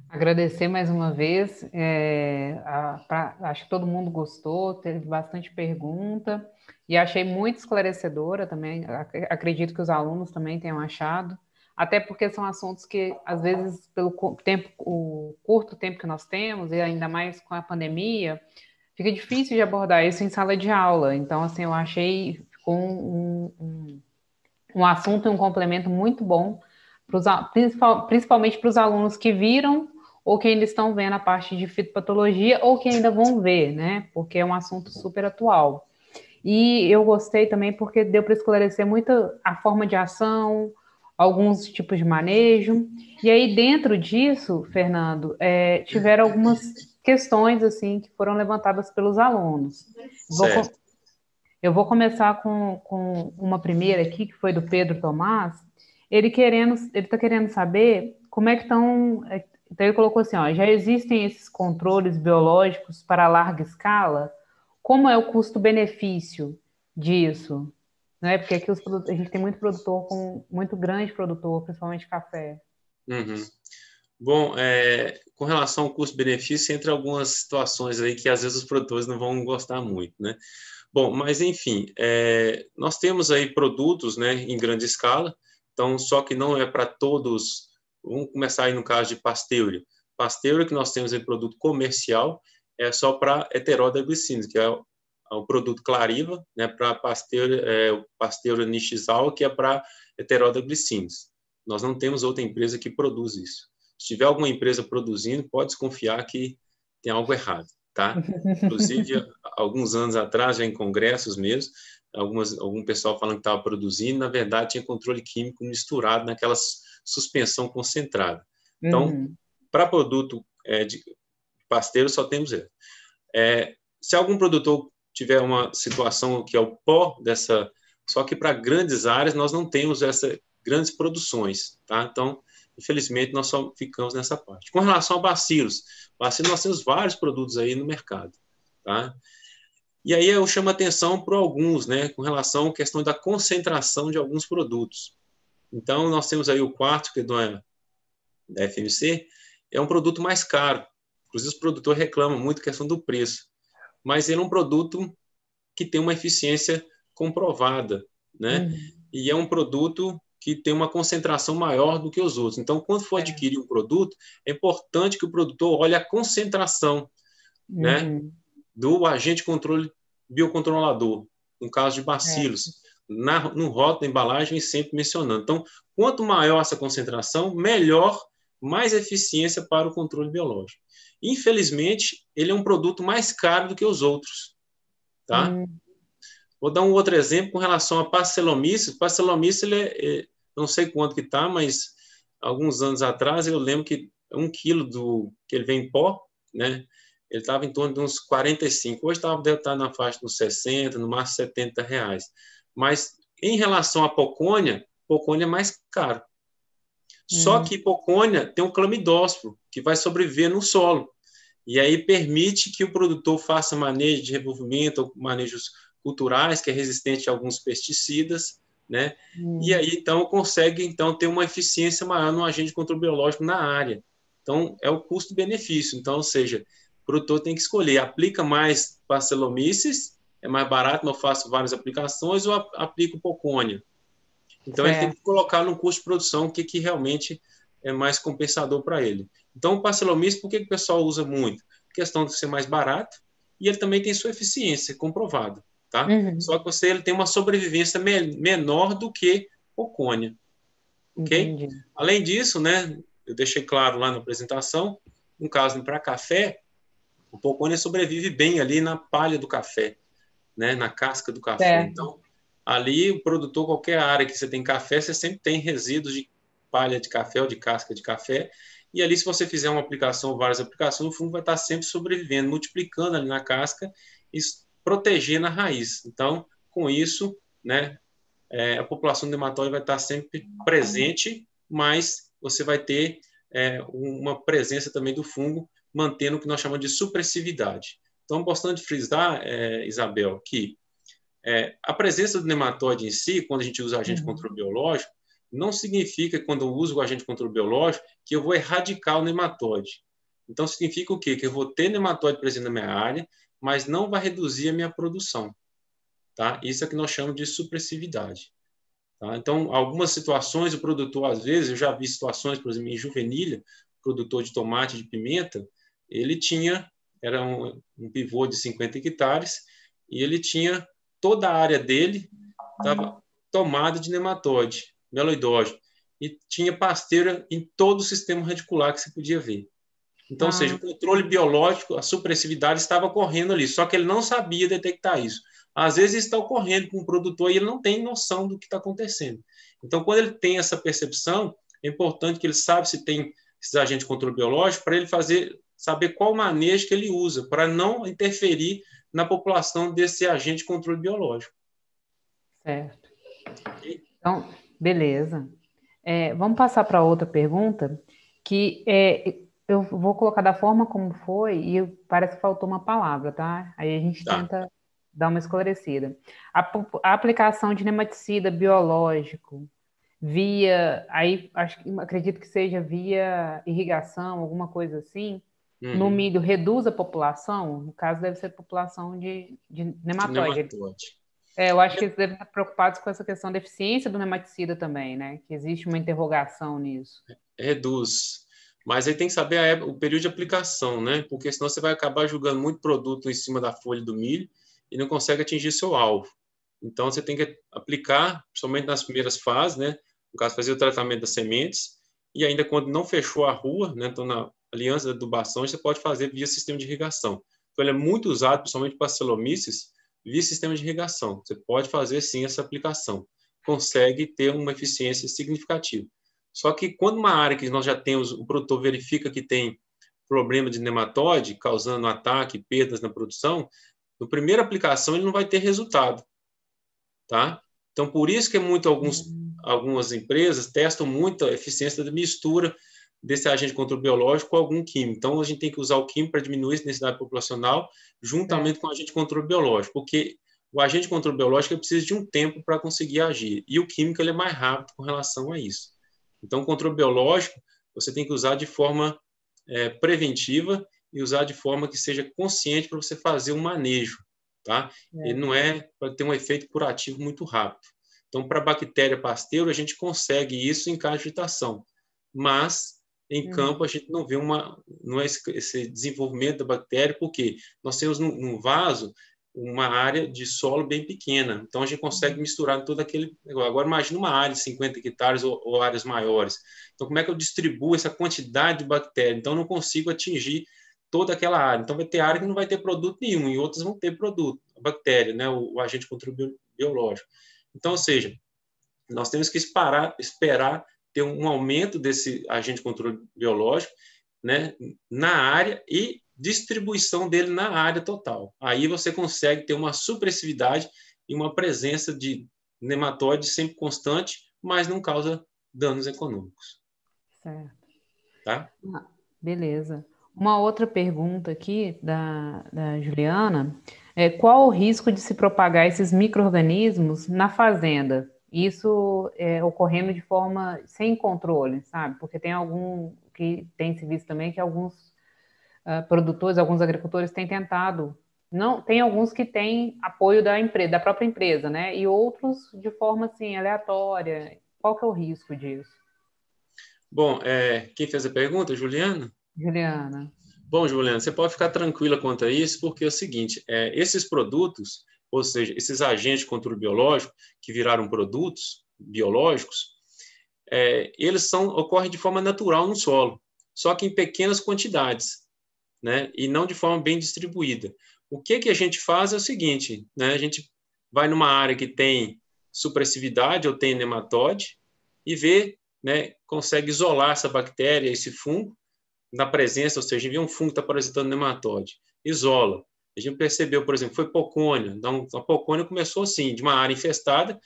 Agradecer mais uma vez, é, a, pra, acho que todo mundo gostou, teve bastante pergunta e achei muito esclarecedora também, acredito que os alunos também tenham achado, até porque são assuntos que, às vezes, pelo tempo, o curto tempo que nós temos, e ainda mais com a pandemia, fica difícil de abordar isso em sala de aula. Então, assim, eu achei ficou um, um, um assunto e um complemento muito bom, pros, principal, principalmente para os alunos que viram ou que ainda estão vendo a parte de fitopatologia ou que ainda vão ver, né? Porque é um assunto super atual. E eu gostei também porque deu para esclarecer muito a forma de ação, alguns tipos de manejo. E aí, dentro disso, Fernando, é, tiveram algumas questões assim que foram levantadas pelos alunos. Vou eu vou começar com, com uma primeira aqui, que foi do Pedro Tomás. Ele querendo, ele está querendo saber como é que estão. É, então ele colocou assim: ó, já existem esses controles biológicos para larga escala? Como é o custo-benefício disso? Né? Porque aqui os, a gente tem muito produtor, com, muito grande produtor, principalmente café. Uhum. Bom, é, com relação ao custo-benefício, entre algumas situações aí que às vezes os produtores não vão gostar muito, né? Bom, mas enfim, é, nós temos aí produtos, né, em grande escala, então só que não é para todos. Vamos começar aí no caso de pasteure. Pasteure que nós temos em produto comercial é só para heterodeglicinos, que é o, é o, produto Clariva, né, para pasteure, é, o nichizal, que é para heterodeglicinos. Nós não temos outra empresa que produz isso se tiver alguma empresa produzindo, pode desconfiar que tem algo errado, tá? Inclusive, alguns anos atrás, já em congressos mesmo, algumas, algum pessoal falando que estava produzindo, na verdade, tinha controle químico misturado naquela suspensão concentrada. Então, uhum. para produto é, de pasteiro, só temos ele. É, se algum produtor tiver uma situação que é o pó dessa... Só que para grandes áreas, nós não temos essas grandes produções, tá? Então, infelizmente, nós só ficamos nessa parte. Com relação a bacilos, bacilos nós temos vários produtos aí no mercado, tá? E aí eu chamo atenção para alguns, né, com relação à questão da concentração de alguns produtos. Então, nós temos aí o quarto, que é da FMC, é um produto mais caro. Inclusive, os produtores reclamam muito a questão do preço. Mas ele é um produto que tem uma eficiência comprovada, né? Uhum. E é um produto que tem uma concentração maior do que os outros. Então, quando for é. adquirir um produto, é importante que o produtor olhe a concentração né, uhum. né, do agente controle biocontrolador, no caso de bacilos. É. Na, no rótulo da embalagem, sempre mencionando. Então, quanto maior essa concentração, melhor, mais eficiência para o controle biológico. Infelizmente, ele é um produto mais caro do que os outros. Tá? Uhum. Vou dar um outro exemplo com relação a parcelomíceps. Parcelomíceps ele é, é não sei quanto que está, mas alguns anos atrás eu lembro que um quilo do que ele vem em pó, né? Ele estava em torno de uns 45. Hoje tava, deve estar tá na faixa dos 60, no máximo 70 reais. Mas em relação à pocônia, pocônia é mais caro. Só hum. que pocônia tem um clamidósporo que vai sobreviver no solo. E aí permite que o produtor faça manejo de revolvimento, manejos culturais, que é resistente a alguns pesticidas, né? Hum. E aí então consegue então ter uma eficiência maior no agente de controle biológico na área. Então é o custo-benefício. Então, ou seja, o produtor tem que escolher, aplica mais parcelomices, é mais barato, Eu faço várias aplicações ou aplica o pocônio. Então é. ele tem que colocar no custo de produção o que, que realmente é mais compensador para ele. Então o parcelomice, por que, que o pessoal usa muito? Questão de ser mais barato e ele também tem sua eficiência comprovada tá? Uhum. Só que você ele tem uma sobrevivência me menor do que o cone, ok? Entendi. Além disso, né, eu deixei claro lá na apresentação, no caso para café, o pocônia sobrevive bem ali na palha do café, né, na casca do café. Então, ali o produtor, qualquer área que você tem café, você sempre tem resíduos de palha de café ou de casca de café, e ali se você fizer uma aplicação várias aplicações, o fungo vai estar sempre sobrevivendo, multiplicando ali na casca, isso protegendo a raiz. Então, com isso, né, é, a população do nematóide vai estar sempre presente, mas você vai ter é, uma presença também do fungo, mantendo o que nós chamamos de supressividade. Então, importante frisar, é, Isabel, que é, a presença do nematóide em si, quando a gente usa agente uhum. contra o biológico, não significa, quando eu uso o agente contra o biológico, que eu vou erradicar o nematóide. Então, significa o quê? Que eu vou ter nematóide presente na minha área, mas não vai reduzir a minha produção. Tá? Isso é que nós chamamos de supressividade. Tá? Então, algumas situações, o produtor, às vezes, eu já vi situações, por exemplo, em Juvenilha, produtor de tomate, de pimenta, ele tinha, era um, um pivô de 50 hectares, e ele tinha toda a área dele estava tomada de nematóide, meloidógeno, e tinha pasteira em todo o sistema radicular que se podia ver. Então, ah. ou seja, o controle biológico, a supressividade estava correndo ali, só que ele não sabia detectar isso. Às vezes está ocorrendo com o produtor e ele não tem noção do que está acontecendo. Então, quando ele tem essa percepção, é importante que ele saiba se tem esses agentes de controle biológico para ele fazer saber qual manejo que ele usa para não interferir na população desse agente de controle biológico. Certo. Então, beleza. É, vamos passar para outra pergunta que é eu vou colocar da forma como foi e parece que faltou uma palavra, tá? Aí a gente tá. tenta dar uma esclarecida. A, a, aplicação de nematicida biológico via, aí acho, acredito que seja via irrigação, alguma coisa assim, uhum. no milho reduz a população? No caso, deve ser população de, de nematóide. nematóide. É, eu acho que eles devem estar preocupados com essa questão da eficiência do nematicida também, né? Que existe uma interrogação nisso. Reduz. Mas aí tem que saber época, o período de aplicação, né? Porque senão você vai acabar julgando muito produto em cima da folha do milho e não consegue atingir seu alvo. Então você tem que aplicar, principalmente nas primeiras fases, né? No caso, fazer o tratamento das sementes e ainda quando não fechou a rua, né? Então na aliança da adubação você pode fazer via sistema de irrigação. Então ele é muito usado, principalmente para celomices, via sistema de irrigação. Você pode fazer sim essa aplicação. Consegue ter uma eficiência significativa. Só que quando uma área que nós já temos, o produtor verifica que tem problema de nematóide, causando ataque, perdas na produção, na primeira aplicação ele não vai ter resultado, tá? Então, por isso que muito alguns, hum. algumas empresas testam muito a eficiência da mistura desse agente contra o biológico com algum químico. Então, a gente tem que usar o químico para diminuir a densidade populacional juntamente é. com o agente contra o biológico, porque o agente contra o biológico precisa de um tempo para conseguir agir, e o químico ele é mais rápido com relação a isso. Então, o controle biológico você tem que usar de forma é, preventiva e usar de forma que seja consciente para você fazer um manejo, tá? É. Ele não é para ter um efeito curativo muito rápido. Então, para bactéria pasteiro, a gente consegue isso em caso de agitação, mas em uhum. campo a gente não vê uma, não é esse, desenvolvimento da bactéria, porque nós temos no num vaso uma área de solo bem pequena. Então a gente consegue uhum. misturar todo aquele negócio. Agora imagina uma área de 50 hectares ou, ou, áreas maiores. Então como é que eu distribuo essa quantidade de bactéria? Então eu não consigo atingir toda aquela área. Então vai ter área que não vai ter produto nenhum e outras vão ter produto, bactéria, né, o, o agente contribuidor biológico. Então, ou seja, nós temos que esperar, esperar ter um aumento desse agente de controle biológico né, na área e distribuição dele na área total. Aí você consegue ter uma supressividade e uma presença de nematóides sempre constante, mas não causa danos econômicos. Certo. Tá? Ah, beleza. Uma outra pergunta aqui da, da Juliana é qual o risco de se propagar esses micro-organismos na fazenda? Isso é, ocorrendo de forma sem controle, sabe? Porque tem algum que tem se visto também que alguns ah, produtores, alguns agricultores têm tentado. Não, tem alguns que têm apoio da empresa, da própria empresa, né? E outros de forma assim aleatória. Qual que é o risco disso? Bom, é, quem fez a pergunta, Juliana? Juliana. Bom, Juliana, você pode ficar tranquila quanto a isso, porque é o seguinte: é, esses produtos, ou seja, esses agentes de controle biológico que viraram produtos biológicos, é, eles são, ocorrem de forma natural no solo, só que em pequenas quantidades né? E não de forma bem distribuída. O que que a gente faz é o seguinte, né? A gente vai numa área que tem supressividade ou tem nematode e vê, né? Consegue isolar essa bactéria, esse fungo na presença, ou seja, vê um fungo está parasitando nematode, isola. A gente percebeu, por exemplo, foi pocônia. Então, a pocônia começou assim, de uma área infestada,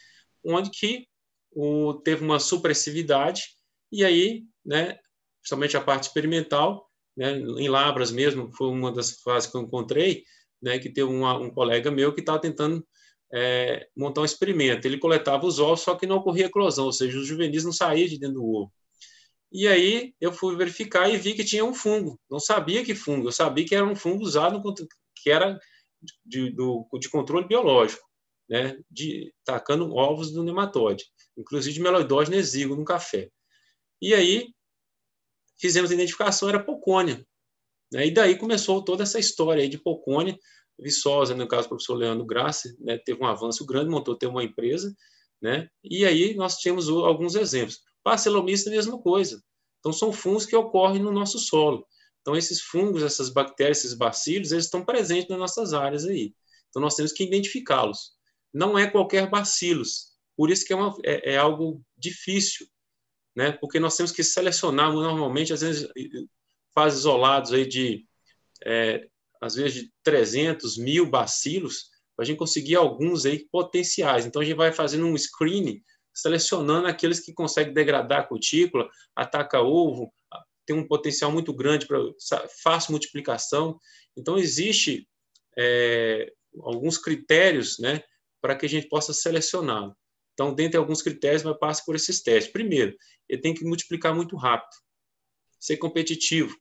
onde que o, teve uma supressividade, e aí, né, principalmente a parte experimental, né? Em Labras mesmo, foi uma das fases que eu encontrei, né? Que teve uma, um colega meu que estava tá tentando é, montar um experimento. Ele coletava os ovos, só que não ocorria eclosão, ou seja, os juvenis não saíam de dentro do ovo. E aí eu fui verificar e vi que tinha um fungo. Não sabia que fungo, eu sabia que era um fungo usado que era de, do, de controle biológico, né? De tacando ovos do nematóide, inclusive de meloidógeno exíguo no café. E aí fizemos a identificação, era Polcônia. Né? E daí começou toda essa história aí de Polcônia, Viçosa, no caso, o professor Leandro Graça, né, teve um avanço grande, montou ter uma empresa, né? E aí nós tínhamos alguns exemplos. Parcelomista, mesma coisa. Então, são fungos que ocorrem no nosso solo. Então, esses fungos, essas bactérias, esses bacilos, eles estão presentes nas nossas áreas aí. Então, nós temos que identificá-los. Não é qualquer bacilos. Por isso que é, uma, é, é algo difícil né? Porque nós temos que selecionar normalmente, às vezes, fases isolados aí de, é, às vezes, de 300 mil bacilos, para a gente conseguir alguns aí potenciais. Então, a gente vai fazendo um screening, selecionando aqueles que conseguem degradar a cutícula, ataca ovo, tem um potencial muito grande para fácil multiplicação. Então, existe é, alguns critérios né, para que a gente possa selecioná-lo. Então, dentre alguns critérios, mas passa por esses testes. Primeiro, ele tem que multiplicar muito rápido, ser competitivo,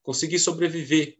conseguir sobreviver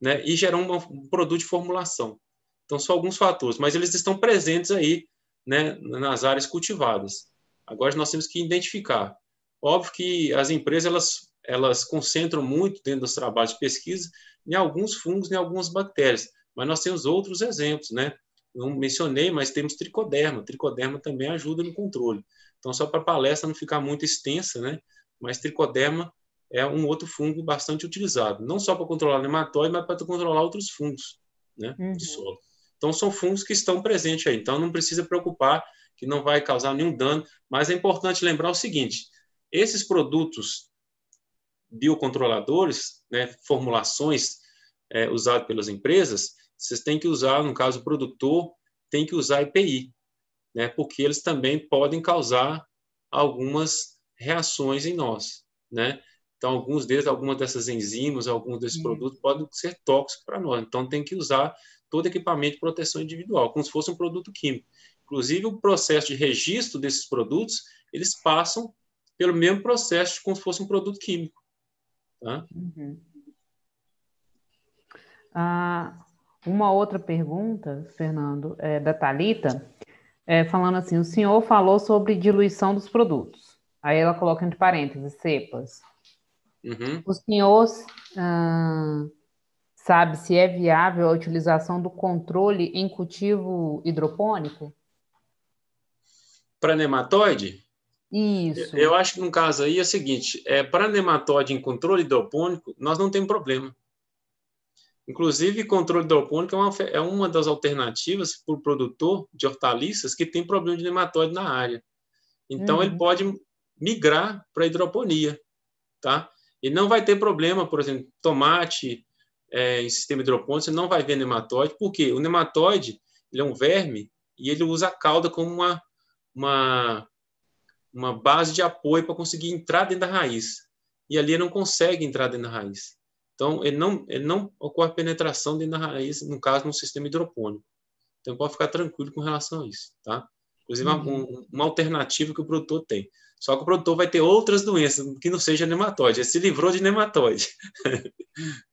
né, e gerar um, um produto de formulação. Então, são alguns fatores, mas eles estão presentes aí né, nas áreas cultivadas. Agora, nós temos que identificar. Óbvio que as empresas elas, elas concentram muito dentro dos trabalhos de pesquisa em alguns fungos, em algumas bactérias, mas nós temos outros exemplos, né? não mencionei, mas temos tricoderma. Tricoderma também ajuda no controle. Então, só para a palestra não ficar muito extensa, né? Mas tricoderma é um outro fungo bastante utilizado, não só para controlar nematóide, mas para controlar outros fungos, né? Uhum. De solo. Então, são fungos que estão presentes aí. Então, não precisa preocupar que não vai causar nenhum dano. Mas é importante lembrar o seguinte: esses produtos biocontroladores, né, formulações é, usadas pelas empresas, vocês têm que usar, no caso, o produtor tem que usar EPI, né? porque eles também podem causar algumas reações em nós. Né? Então, alguns deles, algumas dessas enzimas, alguns desses uhum. produtos podem ser tóxicos para nós. Então, tem que usar todo equipamento de proteção individual, como se fosse um produto químico. Inclusive, o processo de registro desses produtos, eles passam pelo mesmo processo como se fosse um produto químico. Tá? Uhum. Ah, uma outra pergunta, Fernando, é, da Talita, é, falando assim: o senhor falou sobre diluição dos produtos. Aí ela coloca entre parênteses, cepas. Uhum. O senhor ah, sabe se é viável a utilização do controle em cultivo hidropônico? Para nematóide? Isso. Eu acho que no caso aí é o seguinte: é, para nematóide em controle hidropônico, nós não temos problema. Inclusive, controle hidropônico é uma, é uma das alternativas para o produtor de hortaliças que tem problema de nematóide na área. Então, uhum. ele pode migrar para a hidroponia, tá? E não vai ter problema, por exemplo, tomate é, em sistema hidropônico, você não vai ver nematóide, porque o nematóide ele é um verme e ele usa a cauda como uma, uma, uma base de apoio para conseguir entrar dentro da raiz. E ali ele não consegue entrar dentro da raiz. Então, ele não, ele não ocorre penetração dentro da raiz, no caso, no sistema hidropônico. Então, pode ficar tranquilo com relação a isso, tá? Inclusive, uhum. uma, uma, alternativa que o produtor tem. Só que o produtor vai ter outras doenças, que não seja nematóide. Ele se livrou de nematóide.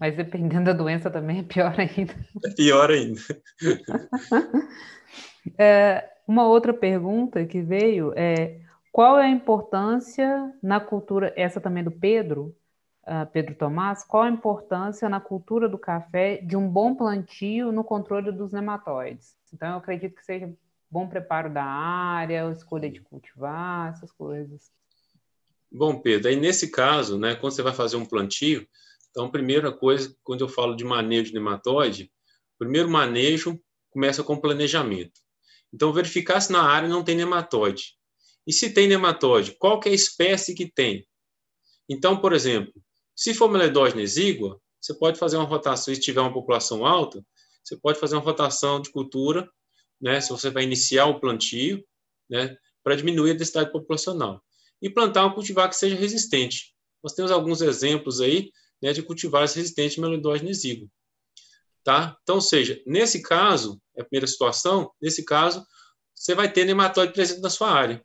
Mas dependendo da doença também é pior ainda. É pior ainda. é, uma outra pergunta que veio é qual é a importância na cultura, essa também é do Pedro, ah, Pedro Tomás, qual a importância na cultura do café de um bom plantio no controle dos nematóides? Então, eu acredito que seja bom preparo da área, escolha de cultivar, essas coisas. Bom, Pedro, aí nesse caso, né, quando você vai fazer um plantio, então, a primeira coisa, quando eu falo de manejo de nematóide, primeiro manejo começa com planejamento. Então, verificar se na área não tem nematóide. E se tem nematóide, qual é a espécie que tem? Então, por exemplo, se for meledógena exígua, você pode fazer uma rotação, se tiver uma população alta, você pode fazer uma rotação de cultura, né, se você vai iniciar o plantio, né, para diminuir a densidade populacional. E plantar um cultivar que seja resistente. Nós temos alguns exemplos aí né, de cultivares resistentes à exígua. Tá? Então, ou seja, nesse caso, é a primeira situação, nesse caso, você vai ter nematóide presente na sua área.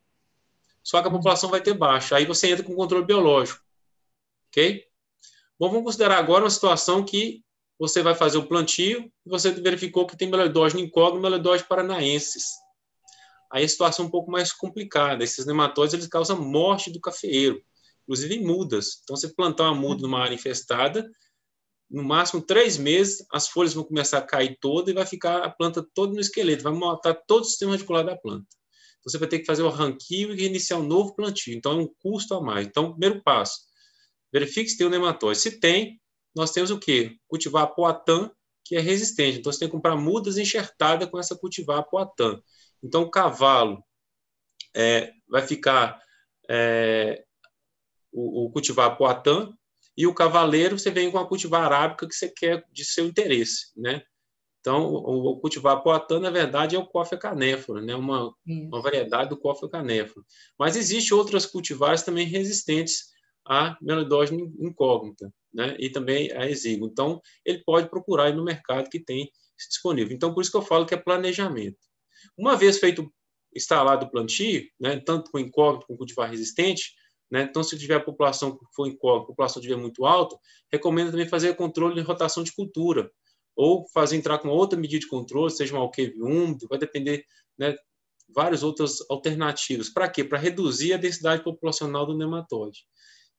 Só que a uhum. população vai ter baixa. Aí você entra com controle biológico. Ok? Bom, vamos considerar agora uma situação que você vai fazer o plantio e você verificou que tem meloidógeno incógnito e melodógeno paranaenses. Aí a situação é um pouco mais complicada. Esses nematóides eles causam morte do cafeeiro, inclusive em mudas. Então, você plantar uma muda numa área infestada, no máximo três meses, as folhas vão começar a cair toda e vai ficar a planta toda no esqueleto, vai matar todo o sistema radicular da planta. Então, você vai ter que fazer o arranquio e reiniciar um novo plantio. Então, é um custo a mais. Então, primeiro passo, Verifique se tem um nematóide. Se tem, nós temos o quê? Cultivar poatã, que é resistente. Então, você tem que comprar mudas enxertadas com essa cultivar poatã. Então, o cavalo é, vai ficar é, o, o, cultivar poatã e o cavaleiro você vem com a cultivar arábica que você quer de seu interesse, né? Então, o, o cultivar poatã, na verdade, é o coffea canéfora, né? uma, uma variedade do coffea canéfora. Mas existem outras cultivares também resistentes a mieloidógena incógnita, né? E também a exígua. Então, ele pode procurar no mercado que tem disponível. Então, por isso que eu falo que é planejamento. Uma vez feito instalado o plantio, né, tanto com incógnito como com cultivar resistente, né, então se tiver a população que for incógnito, a população tiver muito alta, recomendo também fazer controle de rotação de cultura, ou fazer entrar com outra medida de controle, seja um alqueve úmido, vai depender né, várias outras alternativas. Para quê? Para reduzir a densidade populacional do nematóide.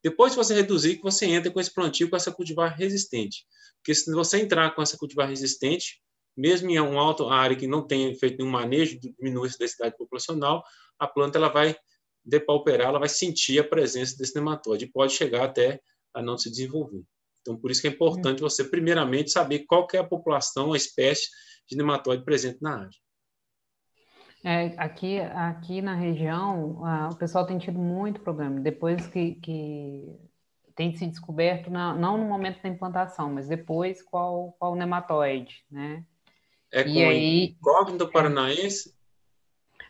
Depois que você reduzir, que você entra com esse plantio, com essa cultivar resistente. Porque se você entrar com essa cultivar resistente, mesmo em uma alta área que não tenha feito nenhum manejo, diminui a densidade populacional, a planta ela vai depauperar, ela vai sentir a presença desse nematóide e pode chegar até a não se desenvolver. Então, por isso que é importante hum. você, primeiramente, saber qual é a população, a espécie de nematóide presente na área. É, aqui, aqui na região, a, o pessoal tem tido muito problema. Depois que, que tem se descoberto, na, não no momento da implantação, mas depois qual, qual nematóide, né? É e com aí, incógnito é. paranaense?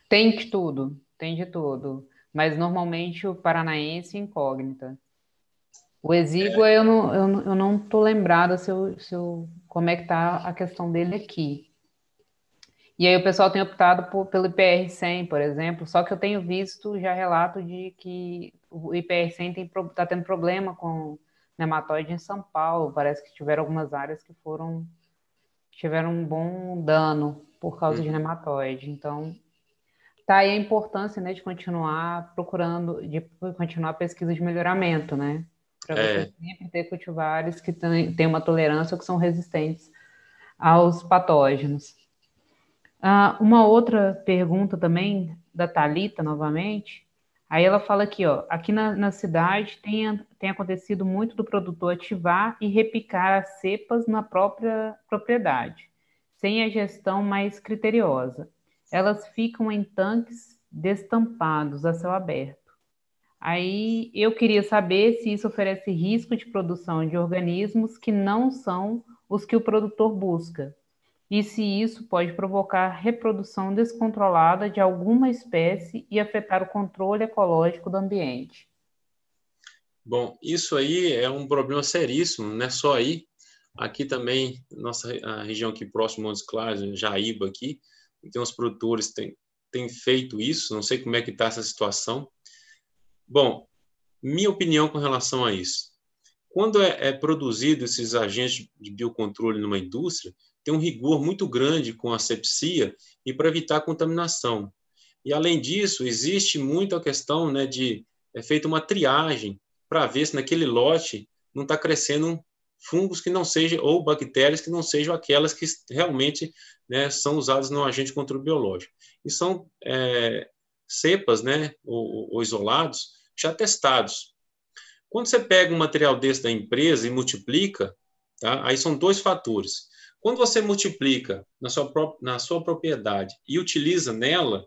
Tem de tudo, tem de tudo. Mas normalmente o paranaense é incógnita. O exígua é. eu não estou eu, eu não tô lembrada se eu, se eu, como é que está a questão dele aqui. E aí o pessoal tem optado por, pelo IPR-100, por exemplo, só que eu tenho visto já relato de que o IPR-100 está tendo problema com nematóide em São Paulo, parece que tiveram algumas áreas que foram, tiveram um bom dano por causa uhum. de nematóide, então tá aí a importância, né, de continuar procurando, de continuar a pesquisa de melhoramento, né, para você é. sempre ter cultivares que têm uma tolerância ou que são resistentes aos patógenos. Ah, uma outra pergunta também, da Talita novamente. Aí ela fala aqui, ó, aqui na, na cidade tem, tem acontecido muito do produtor ativar e repicar as cepas na própria propriedade, sem a gestão mais criteriosa. Elas ficam em tanques destampados a céu aberto. Aí eu queria saber se isso oferece risco de produção de organismos que não são os que o produtor busca, e se isso pode provocar reprodução descontrolada de alguma espécie e afetar o controle ecológico do ambiente. Bom, isso aí é um problema seríssimo, não é só aí. Aqui também, nossa região aqui próximo Montes Claros, Jaíba aqui, tem uns produtores que têm feito isso, não sei como é que está essa situação. Bom, minha opinião com relação a isso. Quando é, é produzido esses agentes de biocontrole numa indústria, tem um rigor muito grande com a sepsia e para evitar contaminação. E, além disso, existe muito a questão né, de é feita uma triagem para ver se naquele lote não está crescendo fungos que não sejam, ou bactérias que não sejam aquelas que realmente né, são usadas no agente contra o biológico. E são é, cepas, né, ou, ou isolados, já testados. Quando você pega um material desse da empresa e multiplica, tá, aí são dois fatores. Quando você multiplica na sua, na sua propriedade e utiliza nela,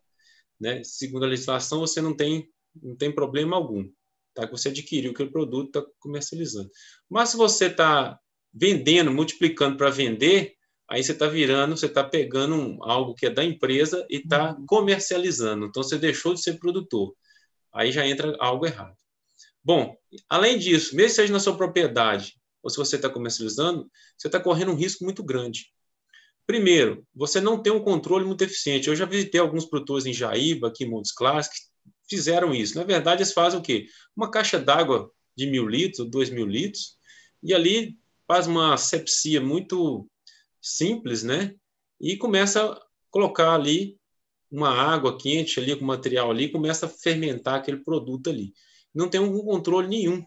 né, segundo a legislação, você não tem, não tem problema algum. Tá? Que você adquiriu aquele produto está comercializando. Mas se você está vendendo, multiplicando para vender, aí você está virando, você está pegando um, algo que é da empresa e está uhum. comercializando. Então, você deixou de ser produtor. Aí já entra algo errado. Bom, além disso, mesmo que seja na sua propriedade ou se você está comercializando, você está correndo um risco muito grande. Primeiro, você não tem um controle muito eficiente. Eu já visitei alguns produtores em Jaíba, aqui em Montes Claros, que fizeram isso. Na verdade, eles fazem o quê? Uma caixa d'água de mil litros, dois mil litros, e ali faz uma sepsia muito simples, né? E começa a colocar ali uma água quente ali com material ali, começa a fermentar aquele produto ali. Não tem um controle nenhum.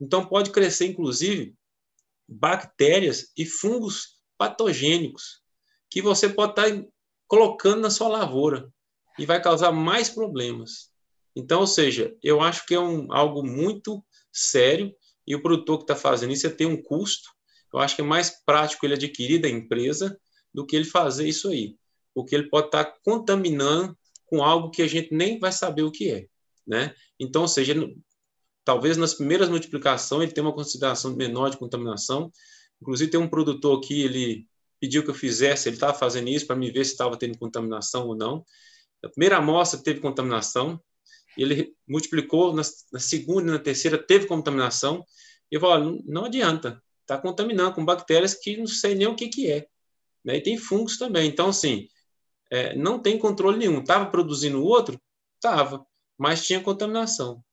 Então pode crescer, inclusive, bactérias e fungos patogênicos que você pode estar tá colocando na sua lavoura e vai causar mais problemas. Então, ou seja, eu acho que é um, algo muito sério e o produtor que está fazendo isso é ter um custo. Eu acho que é mais prático ele adquirir da empresa do que ele fazer isso aí, porque ele pode estar tá contaminando com algo que a gente nem vai saber o que é, né? Então, ou seja, Talvez nas primeiras multiplicações ele tenha uma consideração menor de contaminação. Inclusive, tem um produtor aqui ele pediu que eu fizesse, ele estava fazendo isso para me ver se estava tendo contaminação ou não. A primeira amostra teve contaminação, ele multiplicou na, na segunda e na terceira teve contaminação. E eu falo, não, não adianta, está contaminando com bactérias que não sei nem o que, que é. Né? E tem fungos também. Então, assim, é, não tem controle nenhum. Estava produzindo o outro? Estava, mas tinha contaminação.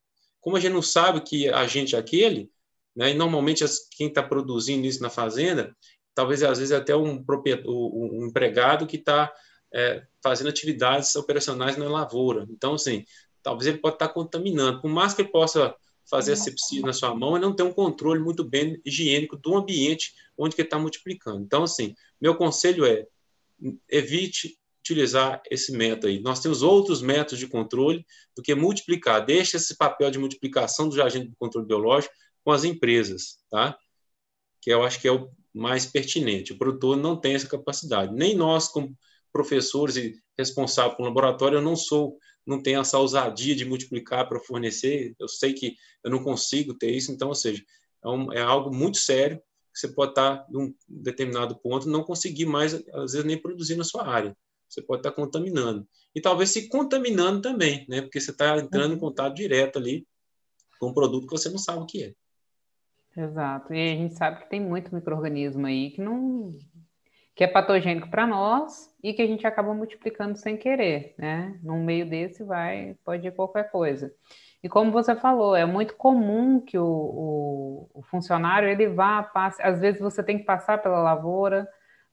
Como a gente não sabe que a gente é aquele, né, e normalmente as, quem está produzindo isso na fazenda, talvez às vezes é até um, um empregado que está é, fazendo atividades operacionais na lavoura. Então, assim, talvez ele pode estar tá contaminando. Por mais que ele possa fazer a sepsia na sua mão, ele não tem um controle muito bem higiênico do ambiente onde que ele está multiplicando. Então, assim, meu conselho é evite utilizar esse método aí. Nós temos outros métodos de controle do que multiplicar. Deixa esse papel de multiplicação do agente de controle biológico com as empresas, tá? Que eu acho que é o mais pertinente. O produtor não tem essa capacidade. Nem nós, como professores e responsáveis pelo laboratório, eu não sou, não tenho essa ousadia de multiplicar para fornecer. Eu sei que eu não consigo ter isso. Então, ou seja, é, um, é algo muito sério que você pode estar num determinado ponto não conseguir mais, às vezes, nem produzir na sua área você pode estar tá contaminando. E talvez se contaminando também, né? Porque você está entrando em uhum. contato direto ali com um produto que você não sabe o que é. Exato. E a gente sabe que tem muito microorganismo aí que não que é patogênico para nós e que a gente acaba multiplicando sem querer, né? Num meio desse vai pode ir qualquer coisa. E como você falou, é muito comum que o, o, o funcionário ele vá passe, às vezes você tem que passar pela lavoura,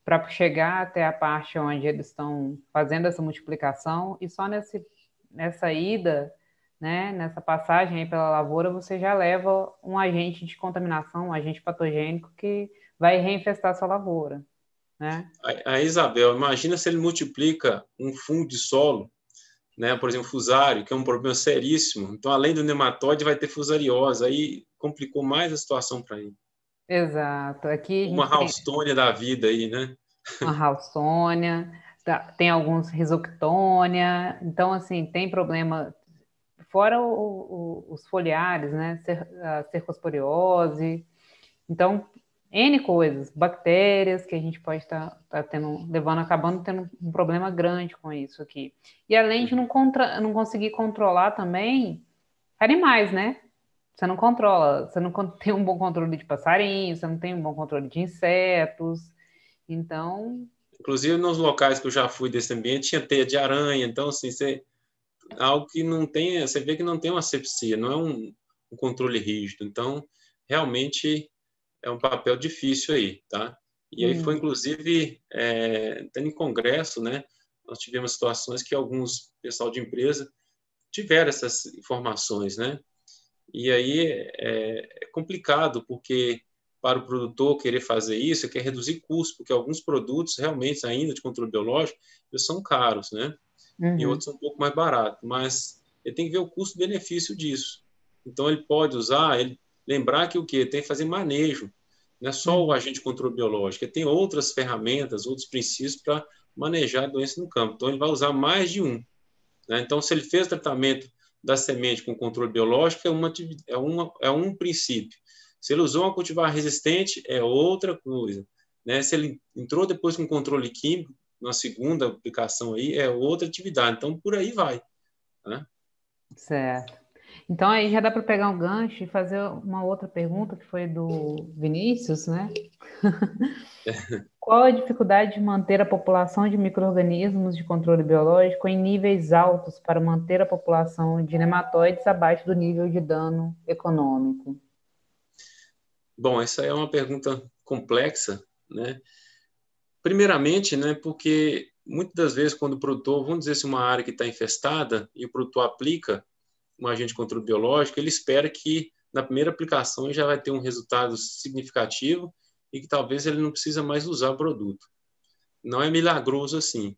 para chegar até a parte onde eles estão fazendo essa multiplicação e só nesse, nessa ida, né, nessa passagem pela lavoura, você já leva um agente de contaminação, um agente patogênico que vai reinfestar sua lavoura. Né? A, a Isabel, imagina se ele multiplica um fungo de solo, né, por exemplo, fusário, que é um problema seríssimo. Então, além do nematóide, vai ter fusariose. Aí complicou mais a situação para ele. Exato. Aqui uma Halstônia da vida aí, né? Uma Halstônia, tá, tem alguns Rhizoctônia. Então, assim, tem problema. Fora o, o, os foliares, né? A cercosporiose. Então, N coisas, bactérias que a gente pode estar tá, tá tendo, levando, acabando tendo um problema grande com isso aqui. E além de não, contra, não conseguir controlar também animais, né? Você não controla, você não tem um bom controle de passarinho, você não tem um bom controle de insetos. Então. Inclusive, nos locais que eu já fui desse ambiente, tinha teia de aranha. Então, assim, você, algo que não tem, você vê que não tem uma asepsia, não é um, um controle rígido. Então, realmente é um papel difícil aí, tá? E aí foi, uhum. inclusive, é, tendo em congresso, né? Nós tivemos situações que alguns pessoal de empresa tiveram essas informações, né? E aí é, é, complicado, porque para o produtor querer fazer isso, quer reduzir custo, porque alguns produtos realmente ainda de controle biológico eles são caros, né? Uhum. E outros são um pouco mais baratos, mas ele tem que ver o custo-benefício disso. Então ele pode usar, ele lembrar que o que tem que fazer manejo, não é só uhum. o agente de controle biológico, ele tem outras ferramentas, outros princípios para manejar a doença no campo. Então ele vai usar mais de um. Né? Então se ele fez tratamento da semente com controle biológico é, uma, é, uma, é um princípio. Se ele usou uma cultivar resistente, é outra coisa. Né? Se ele entrou depois com controle químico, na segunda aplicação aí, é outra atividade. Então, por aí vai. Né? Certo. Então, aí já dá para pegar um gancho e fazer uma outra pergunta que foi do Vinícius, né? Qual a dificuldade de manter a população de microrganismos de controle biológico em níveis altos para manter a população de nematóides abaixo do nível de dano econômico? Bom, essa é uma pergunta complexa, né? Primeiramente, né, porque muitas das vezes quando o produtor, vamos dizer se assim, uma área que está infestada e o produtor aplica um agente de controle biológico, ele espera que na primeira aplicação ele já vai ter um resultado significativo e que talvez ele não precisa mais usar o produto. Não é milagroso assim.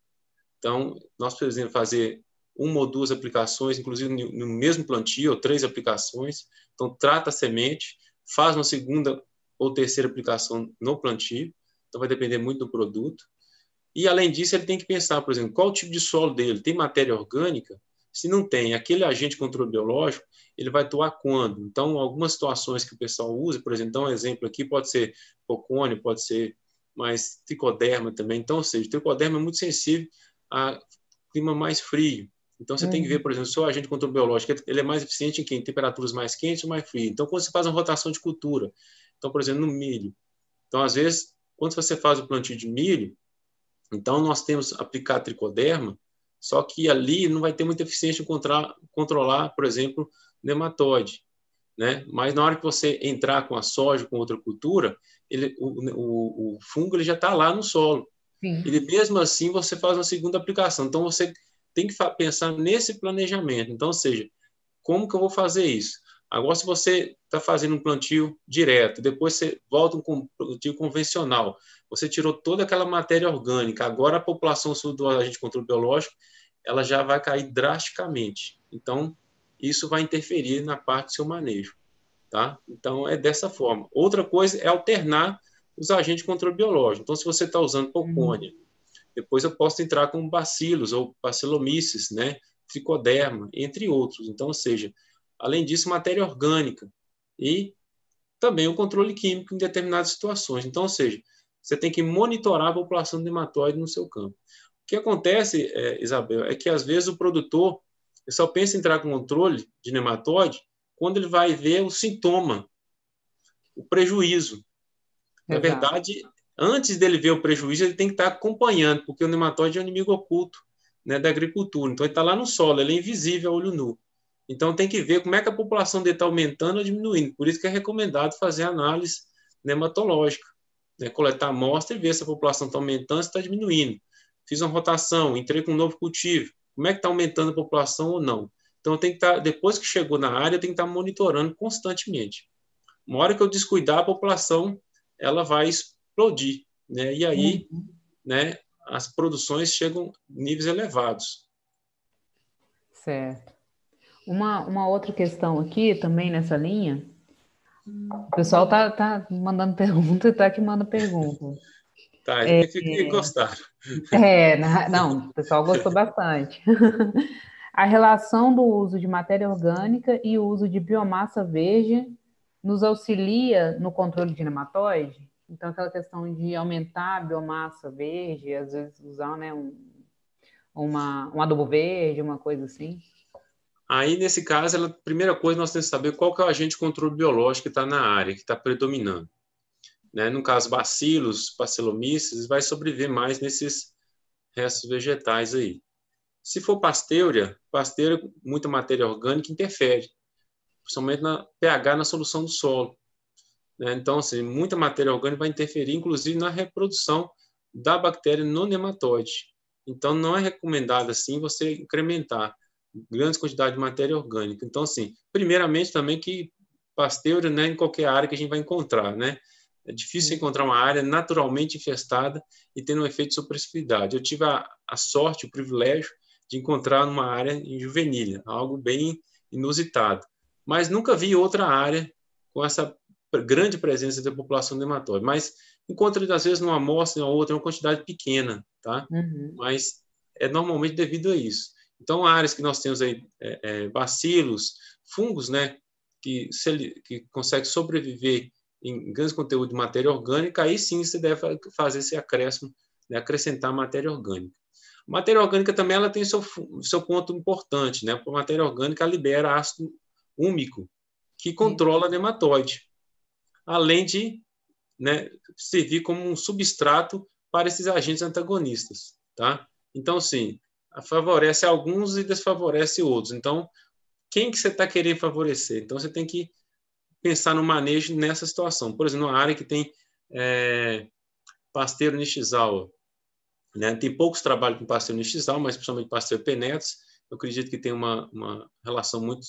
Então, nós precisamos fazer uma ou duas aplicações, inclusive no mesmo plantio, ou três aplicações. Então, trata a semente, faz uma segunda ou terceira aplicação no plantio. Então, vai depender muito do produto. E, além disso, ele tem que pensar, por exemplo, qual o tipo de solo dele. Tem matéria orgânica? Se não tem aquele agente controle biológico, ele vai atuar quando? Então, algumas situações que o pessoal usa, por exemplo, dá um exemplo aqui, pode ser pocônio, pode ser mais tricoderma também. Então, ou seja, o tricoderma é muito sensível a clima mais frio. Então, você uhum. tem que uhum. ver, por exemplo, se o agente controle biológico ele é mais eficiente em, quem? em temperaturas mais quentes ou mais frias. Então, quando você faz uma rotação de cultura, então, por exemplo, no milho. Então, às vezes, quando você faz o plantio de milho, então nós temos aplicar tricoderma só que ali não vai ter muita eficiência contra, controlar, por exemplo, nematóide. Né? Mas na hora que você entrar com a soja, com outra cultura, ele, o, o, o fungo ele já está lá no solo. Sim. E mesmo assim você faz uma segunda aplicação. Então você tem que pensar nesse planejamento. Então, ou seja, como que eu vou fazer isso? Agora, se você está fazendo um plantio direto, depois você volta um plantio convencional, você tirou toda aquela matéria orgânica, agora a população do agente controle biológico, ela já vai cair drasticamente. Então, isso vai interferir na parte do seu manejo. Tá? Então, é dessa forma. Outra coisa é alternar os agentes de controle biológico. Então, se você está usando popônia, hum. depois eu posso entrar com bacilos ou bacilomices, né? Tricoderma, entre outros. Então, ou seja, Além disso, matéria orgânica e também o controle químico em determinadas situações. Então, ou seja, você tem que monitorar a população de nematóide no seu campo. O que acontece, é, Isabel, é que às vezes o produtor só pensa em entrar com controle de nematóide quando ele vai ver o sintoma, o prejuízo. Na verdade, verdade, antes dele ver o prejuízo, ele tem que estar acompanhando, porque o nematóide é um inimigo oculto né, da agricultura. Então, ele está lá no solo, ele é invisível a olho nu. Então tem que ver como é que a população dele está aumentando ou diminuindo. Por isso que é recomendado fazer análise nematológica, né? coletar amostra e ver se a população está aumentando ou está diminuindo. Fiz uma rotação, entrei com um novo cultivo. Como é que está aumentando a população ou não? Então tem que estar, tá, depois que chegou na área, tem que estar tá monitorando constantemente. Uma hora que eu descuidar a população, ela vai explodir, né? E aí, uhum. né? As produções chegam a níveis elevados. Certo. Uma, uma outra questão aqui, também nessa linha. O pessoal tá, tá mandando pergunta, tá que manda pergunta. Tá, é, que gostaram. É, não, o pessoal gostou bastante. A relação do uso de matéria orgânica e o uso de biomassa verde nos auxilia no controle de nematóide? Então, aquela questão de aumentar a biomassa verde, às vezes usar né, um, uma, um adubo verde, uma coisa assim. Aí, nesse caso, a primeira coisa nós temos que saber qual que é o agente de controle biológico que está na área, que está predominando. Né? No caso, bacilos, bacilomices, vai sobreviver mais nesses restos vegetais aí. Se for pasteura, pasteura, muita matéria orgânica interfere, principalmente na pH na solução do solo. Né? Então, assim, muita matéria orgânica vai interferir, inclusive, na reprodução da bactéria no nematóide. Então, não é recomendado, assim, você incrementar grandes quantidades de matéria orgânica. Então, assim, primeiramente também que pasteur, né, em qualquer área que a gente vai encontrar, né? É difícil encontrar uma área naturalmente infestada e tendo um efeito de Eu tive a, a, sorte, o privilégio de encontrar uma área em juvenil, algo bem inusitado. Mas nunca vi outra área com essa grande presença da população nematóide. Mas encontro às vezes, numa amostra ou outra, uma quantidade pequena, tá? Uhum. Mas é normalmente devido a isso. Então, áreas que nós temos aí, é, é, bacilos, fungos, né, que, se, que consegue sobreviver em grandes conteúdos de matéria orgânica, aí sim você deve fazer esse acréscimo, né, acrescentar matéria orgânica. matéria orgânica também ela tem seu, seu ponto importante, né? A matéria orgânica libera ácido úmico, que controla a nematóide, além de né, servir como um substrato para esses agentes antagonistas, tá? Então, sim, favorece alguns e desfavorece outros. Então, quem que você está querendo favorecer? Então, você tem que pensar no manejo nessa situação. Por exemplo, na área que tem é, pasteiro nichizal, né? tem poucos trabalhos com pasteiro nichizal, mas principalmente pasteiro penetos, eu acredito que tem uma, uma relação muito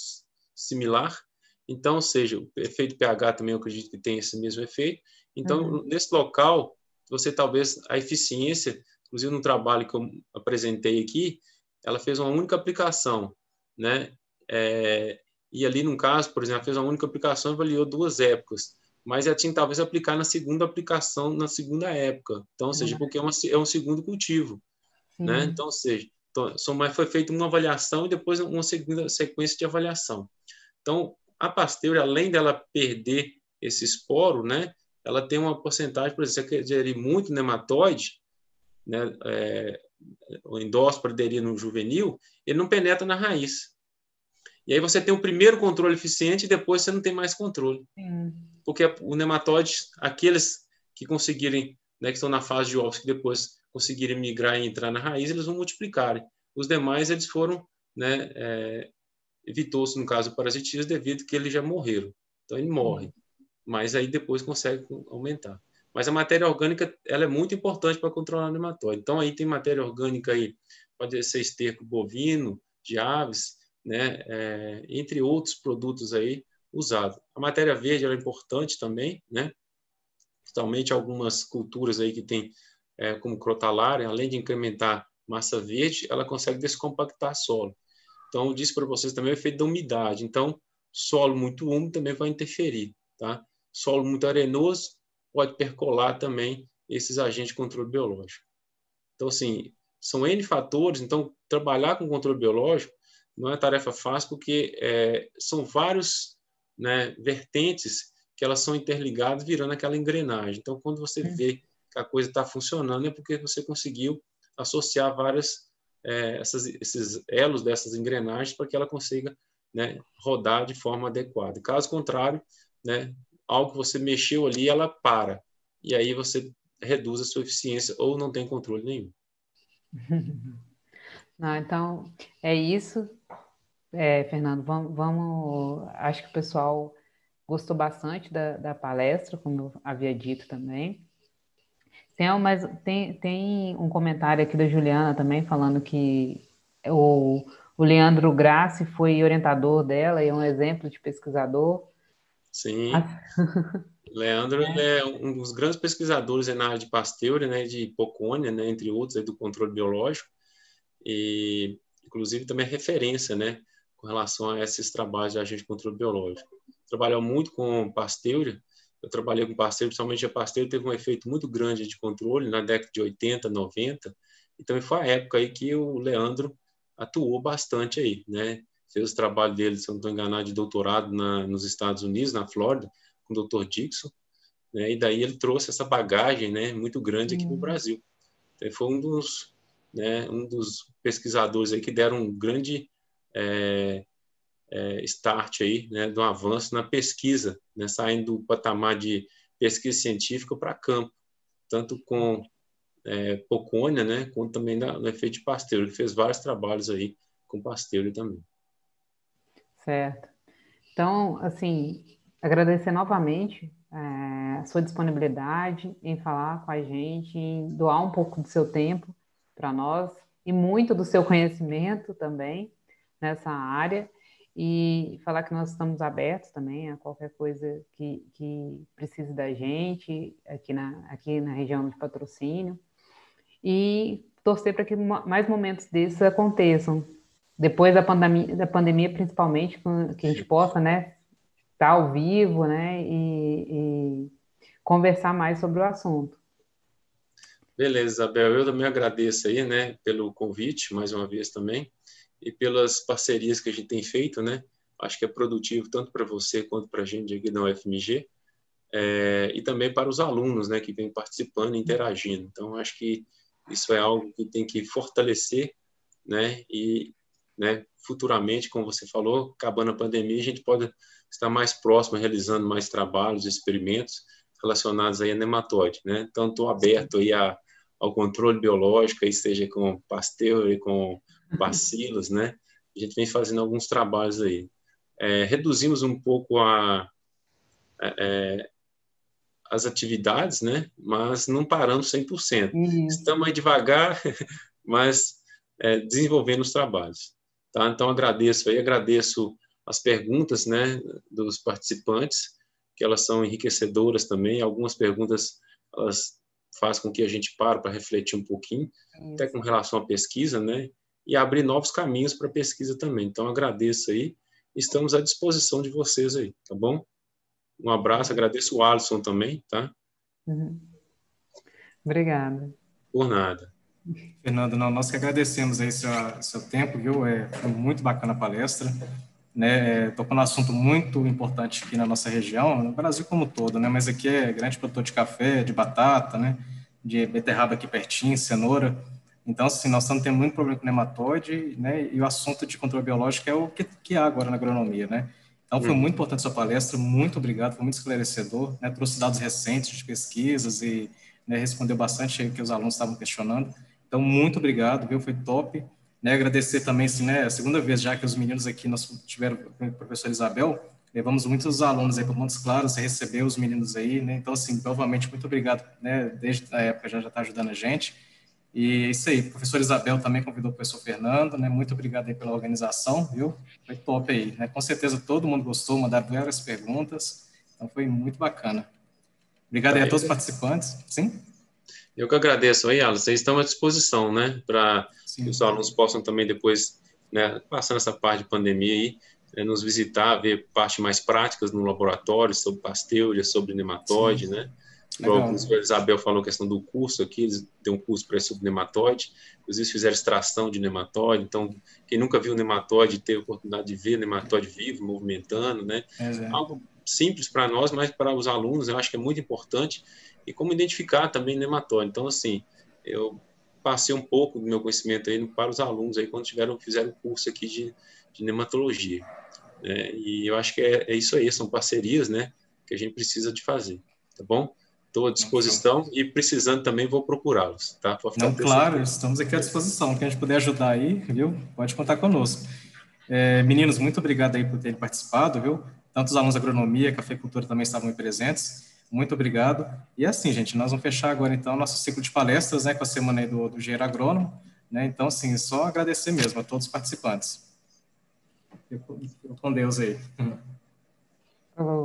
similar. Então, seja, o efeito pH também eu acredito que tem esse mesmo efeito. Então, uhum. nesse local, você talvez a eficiência inclusive no trabalho que eu apresentei aqui, ela fez uma única aplicação, né? É, e ali, no caso, por exemplo, ela fez uma única aplicação e avaliou duas épocas, mas ela tinha talvez aplicar na segunda aplicação, na segunda época. Então, ou seja, uhum. porque é, uma, é, um segundo cultivo, Sim. né? Então, ou seja, então, foi feita uma avaliação e depois uma segunda sequência de avaliação. Então, a Pasteur, além dela perder esse esporo, né? Ela tem uma porcentagem, por exemplo, se ela muito nematóide, né, é, o endóspora no juvenil, ele não penetra na raiz. E aí você tem o primeiro controle eficiente e depois você não tem mais controle. Sim. Porque o nematóide, aqueles que conseguirem, né, que estão na fase de ovos, que depois conseguirem migrar e entrar na raiz, eles vão multiplicarem. Os demais, eles foram, né, é, evitou-se, no caso, o parasitismo, devido que eles já morreram. Então, ele morre. Mas aí depois consegue aumentar. Mas a matéria orgânica ela é muito importante para controlar o nematóide. Então, aí tem matéria orgânica aí, pode ser esterco bovino, de aves, né? É, entre outros produtos aí usados. A matéria verde ela é importante também, né? Principalmente algumas culturas aí que tem, é, como crotalária, além de incrementar massa verde, ela consegue descompactar solo. Então, eu disse para vocês também o efeito da umidade. Então, solo muito úmido também vai interferir, tá? Solo muito arenoso pode percolar também esses agentes de controle biológico. Então, assim, são N fatores, então trabalhar com controle biológico não é tarefa fácil porque é, são vários né, vertentes que elas são interligadas virando aquela engrenagem. Então, quando você é. vê que a coisa está funcionando é porque você conseguiu associar várias é, essas, esses elos dessas engrenagens para que ela consiga né, rodar de forma adequada. Caso contrário, né, algo que você mexeu ali, ela para. E aí você reduz a sua eficiência ou não tem controle nenhum. Não, então, é isso. É, Fernando, vamos, vamos, Acho que o pessoal gostou bastante da, da palestra, como eu havia dito também. Tem, mas tem, tem um comentário aqui da Juliana também falando que o, o Leandro Grassi foi orientador dela e é um exemplo de pesquisador. Sim. Ah. Leandro é. é. um dos grandes pesquisadores na área de Pasteur, né, de Pocônia, né, entre outros, do controle biológico, e inclusive também é referência, né, com relação a esses trabalhos de agente de controle biológico. Trabalhou muito com Pasteur, eu trabalhei com Pasteur, principalmente a Pasteur teve um efeito muito grande de controle na década de 80, 90, e também foi a época aí que o Leandro atuou bastante aí, né, fez o trabalho dele, se eu não estou enganado, de doutorado na, nos Estados Unidos, na Flórida, com o Dr. Dixon, né? e daí ele trouxe essa bagagem né, muito grande aqui uhum. no Brasil. Então, ele foi um dos, né, um dos pesquisadores aí que deram um grande é, é, start aí, né, do avanço na pesquisa, né, saindo do patamar de pesquisa científica para campo, tanto com é, Pocônia, né, quanto também no efeito de Pasteur, ele fez vários trabalhos aí com Pasteur também. Certo. Então, assim, agradecer novamente é, a sua disponibilidade em falar com a gente, em doar um pouco do seu tempo para nós e muito do seu conhecimento também nessa área e falar que nós estamos abertos também a qualquer coisa que, que precise da gente aqui na, aqui na região de patrocínio e torcer para que mais momentos desses aconteçam depois da pandemia, da pandemia principalmente, que a gente possa, né, estar tá ao vivo, né, e, e conversar mais sobre o assunto. Beleza, Isabel, eu também agradeço aí, né, pelo convite, mais uma vez também, e pelas parcerias que a gente tem feito, né, acho que é produtivo tanto para você quanto para a gente aqui da UFMG, é, eh, e também para os alunos, né, que vêm participando e interagindo. Então, acho que isso é algo que tem que fortalecer, né, e né? Futuramente, como você falou, acabando a pandemia, a gente pode estar mais próximo, realizando mais trabalhos, experimentos relacionados aí a nematóide, né? Então, estou aberto aí a, ao controle biológico, aí seja com Pasteur e com uhum. bacilos, né? A gente vem fazendo alguns trabalhos aí. É, reduzimos um pouco a, é, é as atividades, né? Mas não paramos 100%. Uhum. Estamos aí devagar, mas é, desenvolvendo os trabalhos. Tá? Então, agradeço aí, agradeço as perguntas né, dos participantes, que elas são enriquecedoras também. Algumas perguntas elas faz com que a gente pare para refletir um pouquinho, Isso. até com relação à pesquisa, né? E abrir novos caminhos para a pesquisa também. Então, agradeço aí. Estamos à disposição de vocês aí, tá bom? Um abraço, agradeço o Alisson também, tá? Uhum. Obrigada. Por nada. Fernando, não, nós que agradecemos aí seu, seu tempo, viu? É, foi muito bacana a palestra, né? É, tocando um assunto muito importante aqui na nossa região, no Brasil como um todo, né? Mas aqui é grande produtor de café, de batata, né? De beterraba aqui pertinho, cenoura. Então, assim, nós estamos tendo muito problema com nematóide, né? E o assunto de controle biológico é o que, que há agora na agronomia, né? Então, foi uhum. muito importante sua palestra, muito obrigado, foi muito esclarecedor, né? Trouxe dados recentes de pesquisas e né, respondeu bastante o que os alunos estavam questionando. Então, muito obrigado, viu? Foi top. Né, agradecer também, assim, né, é a segunda vez já que os meninos aqui, nós tiveram com a professora Isabel, levamos muitos alunos aí para Montes Claros, recebeu os meninos aí, né? Então, assim, novamente, muito obrigado, né? Desde a época já está ajudando a gente. E é isso aí, professor Isabel também convidou o professor Fernando, né? Muito obrigado aí pela organização, viu? Foi top aí, né? Com certeza todo mundo gostou, mandaram várias perguntas, então foi muito bacana. Obrigado aí a todos os participantes. Sim? Eu que agradeço aí, Alice. Vocês estão à disposição, né? Para que os alunos possam também depois, né, passando essa parte de pandemia aí, né, nos visitar, ver parte mais práticas no laboratório, sobre pasteúria, sobre nematóide, né? Legal. O Isabel falou a questão do curso aqui, eles têm um curso para sobre nematóide, inclusive fizeram extração de nematóide, então quem nunca viu nematóide teve a oportunidade de ver nematóide vivo, movimentando, né? É, é. Algo simples para nós, mas para os alunos eu acho que é muito importante e como identificar também nematóide. Então, assim, eu passei um pouco do meu conhecimento aí para os alunos aí quando tiveram, fizeram o curso aqui de, de nematologia. Né? E eu acho que é, é, isso aí, são parcerias, né, que a gente precisa de fazer, tá bom? Estou à disposição e precisando também vou procurá-los, tá? Não, claro, estamos aqui à disposição, Quem a gente puder ajudar aí, viu? Pode contar conosco. É, meninos, muito obrigado aí por terem participado, viu? Tanto os alunos da agronomia, cafeicultura também estavam presentes. Muito obrigado. E assim, gente, nós vamos fechar agora então nosso ciclo de palestras, né, com a semana do, do engenheiro agrônomo, né? Então, sim, só agradecer mesmo a todos os participantes. Fico com Deus aí. Hello.